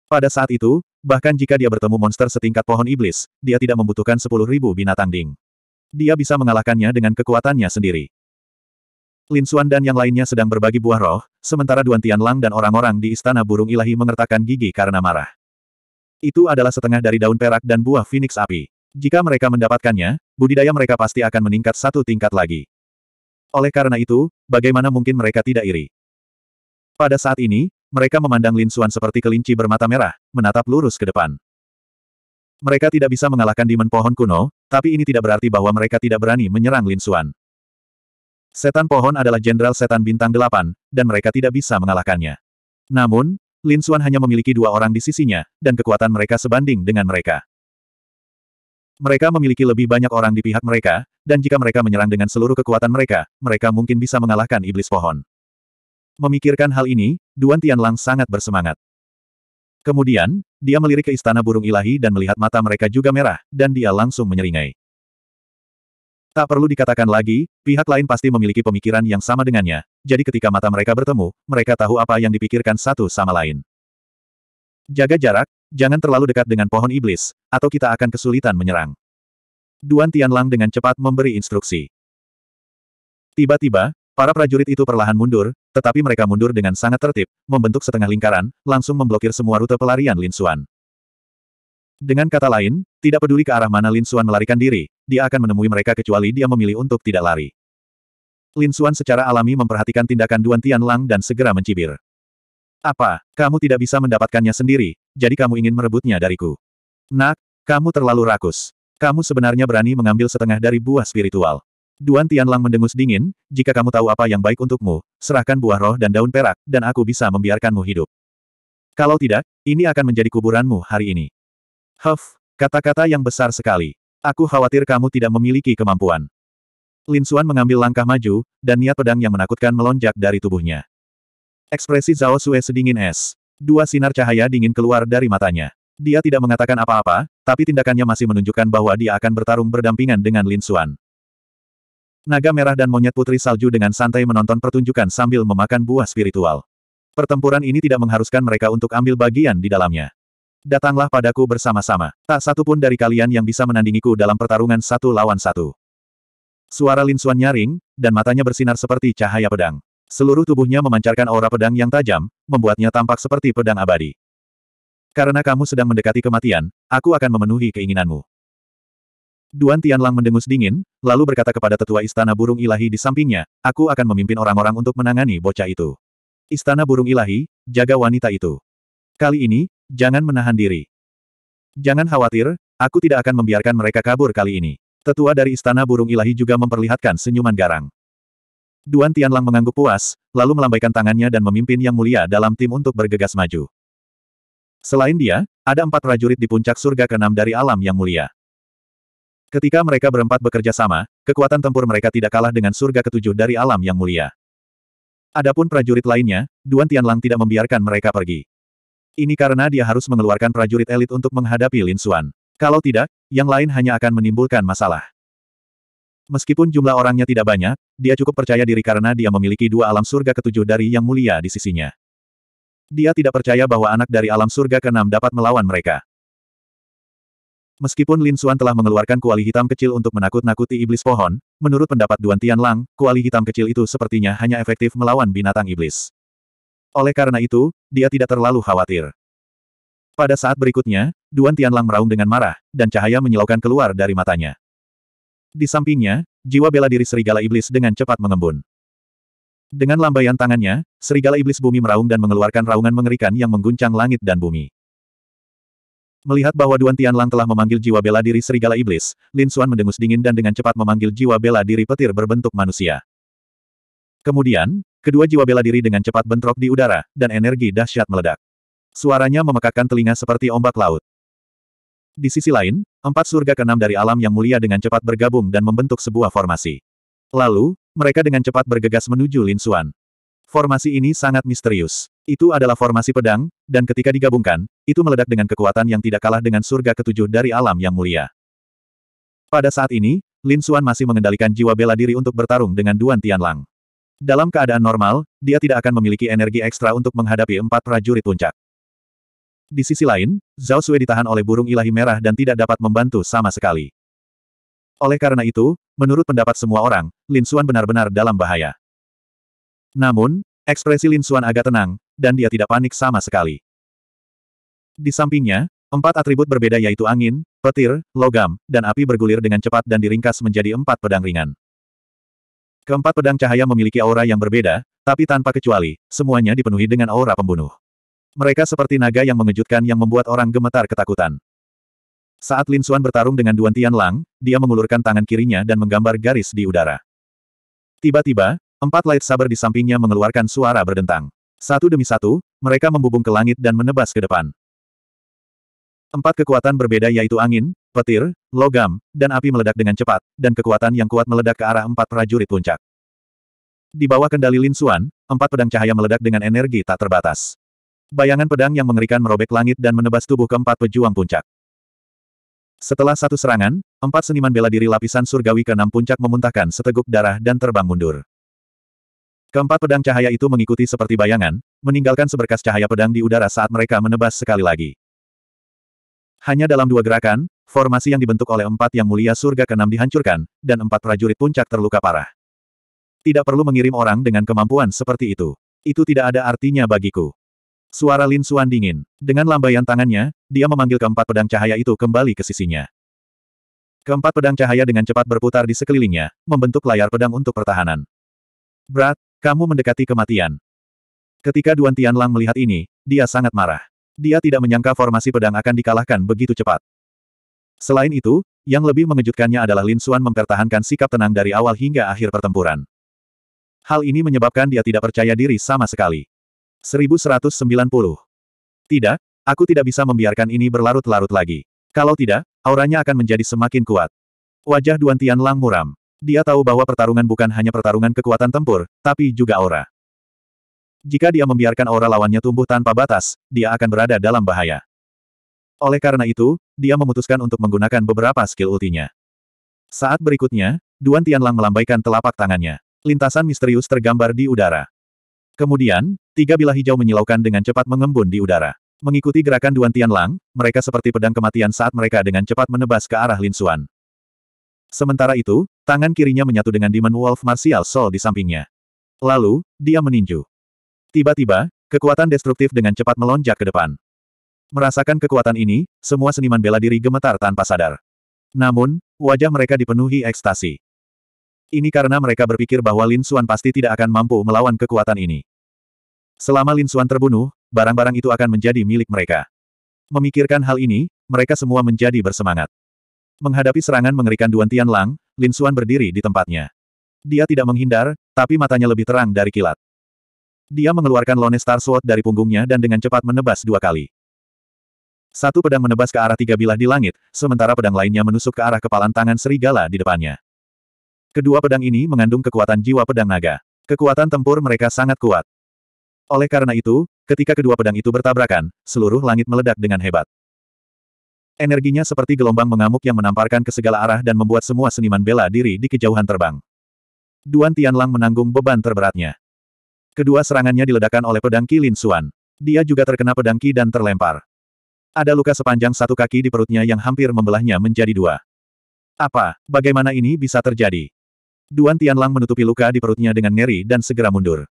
Pada saat itu, bahkan jika dia bertemu monster setingkat pohon iblis, dia tidak membutuhkan sepuluh ribu binatang ding. Dia bisa mengalahkannya dengan kekuatannya sendiri. Lin Xuan dan yang lainnya sedang berbagi buah roh, sementara Duan Tian Lang dan orang-orang di Istana Burung Ilahi mengertakkan gigi karena marah. Itu adalah setengah dari daun perak dan buah phoenix api. Jika mereka mendapatkannya, budidaya mereka pasti akan meningkat satu tingkat lagi. Oleh karena itu, bagaimana mungkin mereka tidak iri? Pada saat ini, mereka memandang Lin Xuan seperti kelinci bermata merah, menatap lurus ke depan. Mereka tidak bisa mengalahkan demon pohon kuno, tapi ini tidak berarti bahwa mereka tidak berani menyerang Lin Xuan. Setan pohon adalah jenderal setan bintang delapan, dan mereka tidak bisa mengalahkannya. Namun, Lin Xuan hanya memiliki dua orang di sisinya, dan kekuatan mereka sebanding dengan mereka. Mereka memiliki lebih banyak orang di pihak mereka, dan jika mereka menyerang dengan seluruh kekuatan mereka, mereka mungkin bisa mengalahkan iblis pohon. Memikirkan hal ini, Duan Tianlang sangat bersemangat. Kemudian, dia melirik ke istana burung ilahi dan melihat mata mereka juga merah, dan dia langsung menyeringai. Tak perlu dikatakan lagi, pihak lain pasti memiliki pemikiran yang sama dengannya, jadi ketika mata mereka bertemu, mereka tahu apa yang dipikirkan satu sama lain. Jaga jarak, jangan terlalu dekat dengan pohon iblis, atau kita akan kesulitan menyerang. Duan Tianlang dengan cepat memberi instruksi. Tiba-tiba, para prajurit itu perlahan mundur, tetapi mereka mundur dengan sangat tertib, membentuk setengah lingkaran, langsung memblokir semua rute pelarian Lin Xuan. Dengan kata lain, tidak peduli ke arah mana Lin Xuan melarikan diri, dia akan menemui mereka kecuali dia memilih untuk tidak lari. Lin Xuan secara alami memperhatikan tindakan Duan Tianlang dan segera mencibir. Apa, kamu tidak bisa mendapatkannya sendiri, jadi kamu ingin merebutnya dariku? Nak, kamu terlalu rakus. Kamu sebenarnya berani mengambil setengah dari buah spiritual. Duan Tianlang mendengus dingin, jika kamu tahu apa yang baik untukmu, serahkan buah roh dan daun perak, dan aku bisa membiarkanmu hidup. Kalau tidak, ini akan menjadi kuburanmu hari ini. Huff, kata-kata yang besar sekali. Aku khawatir kamu tidak memiliki kemampuan. Lin Xuan mengambil langkah maju, dan niat pedang yang menakutkan melonjak dari tubuhnya. Ekspresi Zhao Sue sedingin es. Dua sinar cahaya dingin keluar dari matanya. Dia tidak mengatakan apa-apa, tapi tindakannya masih menunjukkan bahwa dia akan bertarung berdampingan dengan Lin Xuan. Naga merah dan monyet putri salju dengan santai menonton pertunjukan sambil memakan buah spiritual. Pertempuran ini tidak mengharuskan mereka untuk ambil bagian di dalamnya. Datanglah padaku bersama-sama. Tak satu pun dari kalian yang bisa menandingiku dalam pertarungan satu lawan satu. Suara Lin Xuan nyaring, dan matanya bersinar seperti cahaya pedang. Seluruh tubuhnya memancarkan aura pedang yang tajam, membuatnya tampak seperti pedang abadi. Karena kamu sedang mendekati kematian, aku akan memenuhi keinginanmu. Duan Tianlang mendengus dingin, lalu berkata kepada tetua Istana Burung Ilahi di sampingnya, aku akan memimpin orang-orang untuk menangani bocah itu. Istana Burung Ilahi, jaga wanita itu. Kali ini, jangan menahan diri. Jangan khawatir, aku tidak akan membiarkan mereka kabur kali ini. Tetua dari Istana Burung Ilahi juga memperlihatkan senyuman garang. Duan Tianlang mengangguk puas, lalu melambaikan tangannya dan memimpin Yang Mulia dalam tim untuk bergegas maju. Selain dia, ada empat prajurit di puncak surga keenam dari alam Yang Mulia. Ketika mereka berempat bekerja sama, kekuatan tempur mereka tidak kalah dengan surga ketujuh dari alam Yang Mulia. Adapun prajurit lainnya, Duan Tianlang tidak membiarkan mereka pergi. Ini karena dia harus mengeluarkan prajurit elit untuk menghadapi Lin Xuan. Kalau tidak, yang lain hanya akan menimbulkan masalah. Meskipun jumlah orangnya tidak banyak, dia cukup percaya diri karena dia memiliki dua alam surga ketujuh dari yang mulia di sisinya. Dia tidak percaya bahwa anak dari alam surga keenam dapat melawan mereka. Meskipun Lin Suan telah mengeluarkan kuali hitam kecil untuk menakut-nakuti iblis pohon, menurut pendapat Duan Tianlang, kuali hitam kecil itu sepertinya hanya efektif melawan binatang iblis. Oleh karena itu, dia tidak terlalu khawatir. Pada saat berikutnya, Duan Tianlang meraung dengan marah, dan cahaya menyilaukan keluar dari matanya. Di sampingnya, jiwa bela diri serigala iblis dengan cepat mengembun. Dengan lambaian tangannya, serigala iblis bumi meraung dan mengeluarkan raungan mengerikan yang mengguncang langit dan bumi. Melihat bahwa Duan Tianlang telah memanggil jiwa bela diri serigala iblis, Lin Xuan mendengus dingin dan dengan cepat memanggil jiwa bela diri petir berbentuk manusia. Kemudian, kedua jiwa bela diri dengan cepat bentrok di udara, dan energi dahsyat meledak. Suaranya memekakkan telinga seperti ombak laut. Di sisi lain, empat surga keenam dari alam yang mulia dengan cepat bergabung dan membentuk sebuah formasi. Lalu, mereka dengan cepat bergegas menuju Lin Xuan. Formasi ini sangat misterius. Itu adalah formasi pedang, dan ketika digabungkan, itu meledak dengan kekuatan yang tidak kalah dengan surga ketujuh dari alam yang mulia. Pada saat ini, Lin Xuan masih mengendalikan jiwa bela diri untuk bertarung dengan Duan Tianlang. Dalam keadaan normal, dia tidak akan memiliki energi ekstra untuk menghadapi empat prajurit puncak. Di sisi lain, Zhao Sui ditahan oleh burung ilahi merah dan tidak dapat membantu sama sekali. Oleh karena itu, menurut pendapat semua orang, Lin Xuan benar-benar dalam bahaya. Namun, ekspresi Lin Xuan agak tenang, dan dia tidak panik sama sekali. Di sampingnya, empat atribut berbeda yaitu angin, petir, logam, dan api bergulir dengan cepat dan diringkas menjadi empat pedang ringan. Keempat pedang cahaya memiliki aura yang berbeda, tapi tanpa kecuali, semuanya dipenuhi dengan aura pembunuh. Mereka seperti naga yang mengejutkan yang membuat orang gemetar ketakutan. Saat Lin Xuan bertarung dengan Duan Tian Lang, dia mengulurkan tangan kirinya dan menggambar garis di udara. Tiba-tiba, empat light saber di sampingnya mengeluarkan suara berdentang. Satu demi satu, mereka membubung ke langit dan menebas ke depan. Empat kekuatan berbeda yaitu angin, petir, logam, dan api meledak dengan cepat, dan kekuatan yang kuat meledak ke arah empat prajurit puncak. Di bawah kendali Lin Xuan, empat pedang cahaya meledak dengan energi tak terbatas. Bayangan pedang yang mengerikan merobek langit dan menebas tubuh keempat pejuang puncak. Setelah satu serangan, empat seniman bela diri lapisan surgawi ke enam puncak memuntahkan seteguk darah dan terbang mundur. Keempat pedang cahaya itu mengikuti seperti bayangan, meninggalkan seberkas cahaya pedang di udara saat mereka menebas sekali lagi. Hanya dalam dua gerakan, formasi yang dibentuk oleh empat yang mulia surga keenam dihancurkan, dan empat prajurit puncak terluka parah. Tidak perlu mengirim orang dengan kemampuan seperti itu. Itu tidak ada artinya bagiku. Suara Lin Xuan dingin. Dengan lambaian tangannya, dia memanggil keempat pedang cahaya itu kembali ke sisinya. Keempat pedang cahaya dengan cepat berputar di sekelilingnya, membentuk layar pedang untuk pertahanan. Berat, kamu mendekati kematian. Ketika Duan Tianlang melihat ini, dia sangat marah. Dia tidak menyangka formasi pedang akan dikalahkan begitu cepat. Selain itu, yang lebih mengejutkannya adalah Lin Xuan mempertahankan sikap tenang dari awal hingga akhir pertempuran. Hal ini menyebabkan dia tidak percaya diri sama sekali. 1190. Tidak, aku tidak bisa membiarkan ini berlarut-larut lagi. Kalau tidak, auranya akan menjadi semakin kuat. Wajah Duan Tian lang muram. Dia tahu bahwa pertarungan bukan hanya pertarungan kekuatan tempur, tapi juga aura. Jika dia membiarkan aura lawannya tumbuh tanpa batas, dia akan berada dalam bahaya. Oleh karena itu, dia memutuskan untuk menggunakan beberapa skill ultinya. Saat berikutnya, Duan Lang melambaikan telapak tangannya. Lintasan misterius tergambar di udara. Kemudian, Tiga bilah hijau menyilaukan dengan cepat mengembun di udara. Mengikuti gerakan Duan Tian Lang, mereka seperti pedang kematian saat mereka dengan cepat menebas ke arah Lin Xuan. Sementara itu, tangan kirinya menyatu dengan Demon Wolf Martial Soul di sampingnya. Lalu, dia meninju. Tiba-tiba, kekuatan destruktif dengan cepat melonjak ke depan. Merasakan kekuatan ini, semua seniman bela diri gemetar tanpa sadar. Namun, wajah mereka dipenuhi ekstasi. Ini karena mereka berpikir bahwa Lin Xuan pasti tidak akan mampu melawan kekuatan ini. Selama Lin Xuan terbunuh, barang-barang itu akan menjadi milik mereka. Memikirkan hal ini, mereka semua menjadi bersemangat. Menghadapi serangan mengerikan Duan Lang, Lin Xuan berdiri di tempatnya. Dia tidak menghindar, tapi matanya lebih terang dari kilat. Dia mengeluarkan Lone Star Sword dari punggungnya dan dengan cepat menebas dua kali. Satu pedang menebas ke arah tiga bilah di langit, sementara pedang lainnya menusuk ke arah kepalan tangan serigala di depannya. Kedua pedang ini mengandung kekuatan jiwa pedang naga. Kekuatan tempur mereka sangat kuat. Oleh karena itu, ketika kedua pedang itu bertabrakan, seluruh langit meledak dengan hebat. Energinya seperti gelombang mengamuk yang menamparkan ke segala arah dan membuat semua seniman bela diri di kejauhan terbang. Duan Tianlang menanggung beban terberatnya. Kedua serangannya diledakkan oleh pedang Qi Lin Xuan. Dia juga terkena pedang Qi dan terlempar. Ada luka sepanjang satu kaki di perutnya yang hampir membelahnya menjadi dua. Apa, bagaimana ini bisa terjadi? Duan Tianlang menutupi luka di perutnya dengan ngeri dan segera mundur.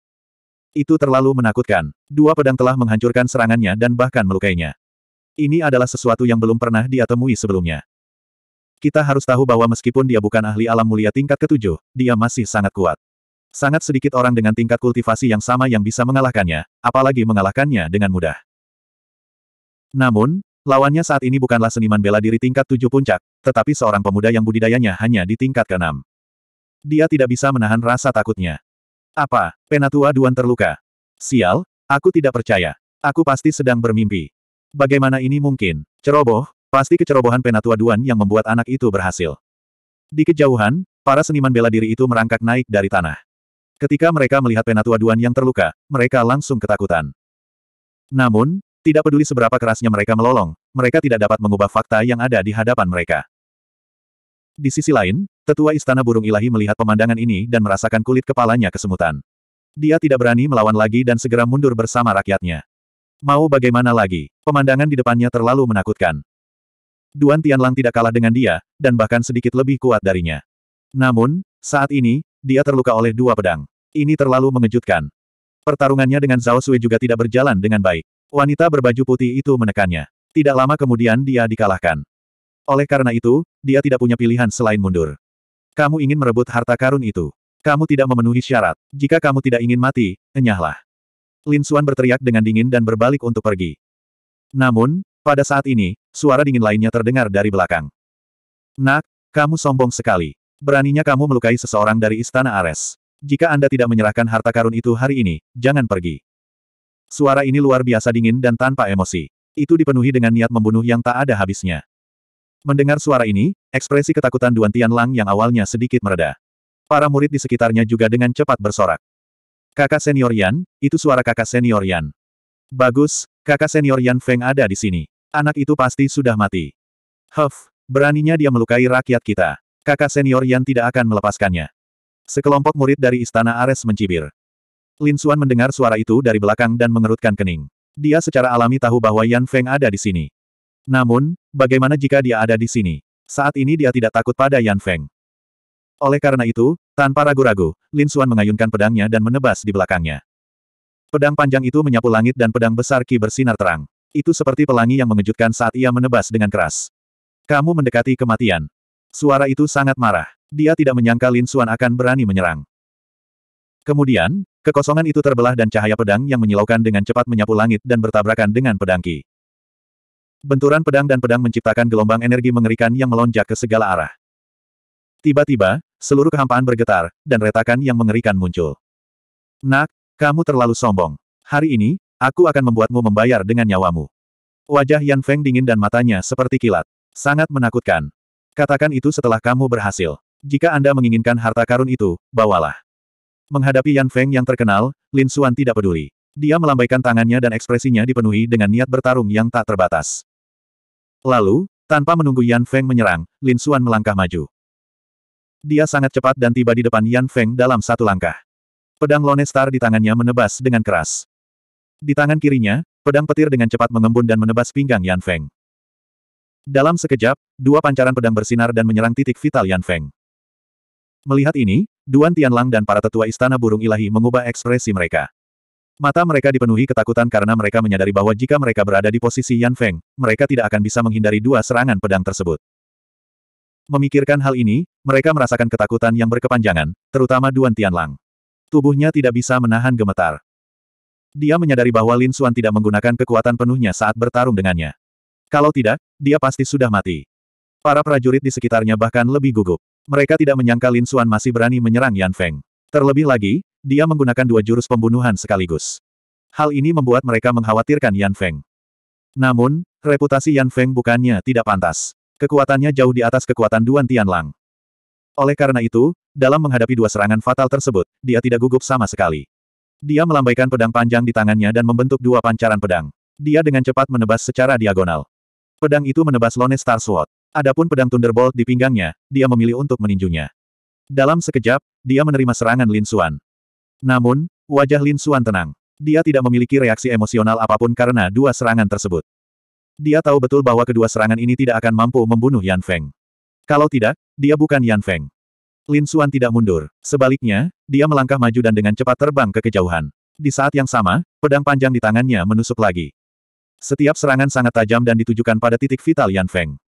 Itu terlalu menakutkan. Dua pedang telah menghancurkan serangannya dan bahkan melukainya. Ini adalah sesuatu yang belum pernah dia temui sebelumnya. Kita harus tahu bahwa meskipun dia bukan ahli alam mulia tingkat ketujuh, dia masih sangat kuat. Sangat sedikit orang dengan tingkat kultivasi yang sama yang bisa mengalahkannya, apalagi mengalahkannya dengan mudah. Namun, lawannya saat ini bukanlah seniman bela diri tingkat tujuh puncak, tetapi seorang pemuda yang budidayanya hanya di tingkat keenam. Dia tidak bisa menahan rasa takutnya. Apa? Penatua Duan terluka. Sial, aku tidak percaya. Aku pasti sedang bermimpi. Bagaimana ini mungkin? Ceroboh, pasti kecerobohan Penatua Duan yang membuat anak itu berhasil. Di kejauhan, para seniman bela diri itu merangkak naik dari tanah. Ketika mereka melihat Penatua Duan yang terluka, mereka langsung ketakutan. Namun, tidak peduli seberapa kerasnya mereka melolong, mereka tidak dapat mengubah fakta yang ada di hadapan mereka. Di sisi lain, Tetua Istana Burung Ilahi melihat pemandangan ini dan merasakan kulit kepalanya kesemutan. Dia tidak berani melawan lagi dan segera mundur bersama rakyatnya. Mau bagaimana lagi, pemandangan di depannya terlalu menakutkan. Duan Tianlang tidak kalah dengan dia, dan bahkan sedikit lebih kuat darinya. Namun, saat ini, dia terluka oleh dua pedang. Ini terlalu mengejutkan. Pertarungannya dengan Zhao Sui juga tidak berjalan dengan baik. Wanita berbaju putih itu menekannya. Tidak lama kemudian dia dikalahkan. Oleh karena itu, dia tidak punya pilihan selain mundur. Kamu ingin merebut harta karun itu. Kamu tidak memenuhi syarat. Jika kamu tidak ingin mati, enyahlah. Lin Xuan berteriak dengan dingin dan berbalik untuk pergi. Namun, pada saat ini, suara dingin lainnya terdengar dari belakang. Nak, kamu sombong sekali. Beraninya kamu melukai seseorang dari Istana Ares. Jika Anda tidak menyerahkan harta karun itu hari ini, jangan pergi. Suara ini luar biasa dingin dan tanpa emosi. Itu dipenuhi dengan niat membunuh yang tak ada habisnya. Mendengar suara ini, ekspresi ketakutan Duan Tianlang yang awalnya sedikit mereda. Para murid di sekitarnya juga dengan cepat bersorak. Kakak senior Yan, itu suara kakak senior Yan. Bagus, kakak senior Yan Feng ada di sini. Anak itu pasti sudah mati. Huff, beraninya dia melukai rakyat kita. Kakak senior Yan tidak akan melepaskannya. Sekelompok murid dari Istana Ares mencibir. Lin Xuan mendengar suara itu dari belakang dan mengerutkan kening. Dia secara alami tahu bahwa Yan Feng ada di sini. Namun, bagaimana jika dia ada di sini? Saat ini dia tidak takut pada Yan Feng. Oleh karena itu, tanpa ragu-ragu, Lin Xuan mengayunkan pedangnya dan menebas di belakangnya. Pedang panjang itu menyapu langit dan pedang besar Ki bersinar terang. Itu seperti pelangi yang mengejutkan saat ia menebas dengan keras. Kamu mendekati kematian. Suara itu sangat marah. Dia tidak menyangka Lin Xuan akan berani menyerang. Kemudian, kekosongan itu terbelah dan cahaya pedang yang menyilaukan dengan cepat menyapu langit dan bertabrakan dengan pedang Ki. Benturan pedang dan pedang menciptakan gelombang energi mengerikan yang melonjak ke segala arah. Tiba-tiba, seluruh kehampaan bergetar, dan retakan yang mengerikan muncul. Nak, kamu terlalu sombong. Hari ini, aku akan membuatmu membayar dengan nyawamu. Wajah Yan Feng dingin dan matanya seperti kilat. Sangat menakutkan. Katakan itu setelah kamu berhasil. Jika Anda menginginkan harta karun itu, bawalah. Menghadapi Yan Feng yang terkenal, Lin Xuan tidak peduli. Dia melambaikan tangannya dan ekspresinya dipenuhi dengan niat bertarung yang tak terbatas. Lalu, tanpa menunggu Yan Feng menyerang, Lin Xuan melangkah maju. Dia sangat cepat dan tiba di depan Yan Feng dalam satu langkah. Pedang Lone Star di tangannya menebas dengan keras. Di tangan kirinya, pedang petir dengan cepat mengembun dan menebas pinggang Yan Feng. Dalam sekejap, dua pancaran pedang bersinar dan menyerang titik vital Yan Feng. Melihat ini, Duan Tianlang dan para tetua istana burung ilahi mengubah ekspresi mereka. Mata mereka dipenuhi ketakutan karena mereka menyadari bahwa jika mereka berada di posisi Yan Feng, mereka tidak akan bisa menghindari dua serangan pedang tersebut. Memikirkan hal ini, mereka merasakan ketakutan yang berkepanjangan, terutama Duan Tianlang. Tubuhnya tidak bisa menahan gemetar. Dia menyadari bahwa Lin Xuan tidak menggunakan kekuatan penuhnya saat bertarung dengannya. Kalau tidak, dia pasti sudah mati. Para prajurit di sekitarnya bahkan lebih gugup. Mereka tidak menyangka Lin Xuan masih berani menyerang Yan Feng. Terlebih lagi, dia menggunakan dua jurus pembunuhan sekaligus. Hal ini membuat mereka mengkhawatirkan Yan Feng. Namun, reputasi Yan Feng bukannya tidak pantas. Kekuatannya jauh di atas kekuatan Duan Tianlang. Oleh karena itu, dalam menghadapi dua serangan fatal tersebut, dia tidak gugup sama sekali. Dia melambaikan pedang panjang di tangannya dan membentuk dua pancaran pedang. Dia dengan cepat menebas secara diagonal. Pedang itu menebas Lone Star Sword. Adapun pedang Thunderbolt di pinggangnya, dia memilih untuk meninjunya. Dalam sekejap, dia menerima serangan Lin Suan. Namun, wajah Lin Xuan tenang. Dia tidak memiliki reaksi emosional apapun karena dua serangan tersebut. Dia tahu betul bahwa kedua serangan ini tidak akan mampu membunuh Yan Feng. Kalau tidak, dia bukan Yan Feng. Lin Xuan tidak mundur. Sebaliknya, dia melangkah maju dan dengan cepat terbang ke kejauhan. Di saat yang sama, pedang panjang di tangannya menusuk lagi. Setiap serangan sangat tajam dan ditujukan pada titik vital Yan Feng.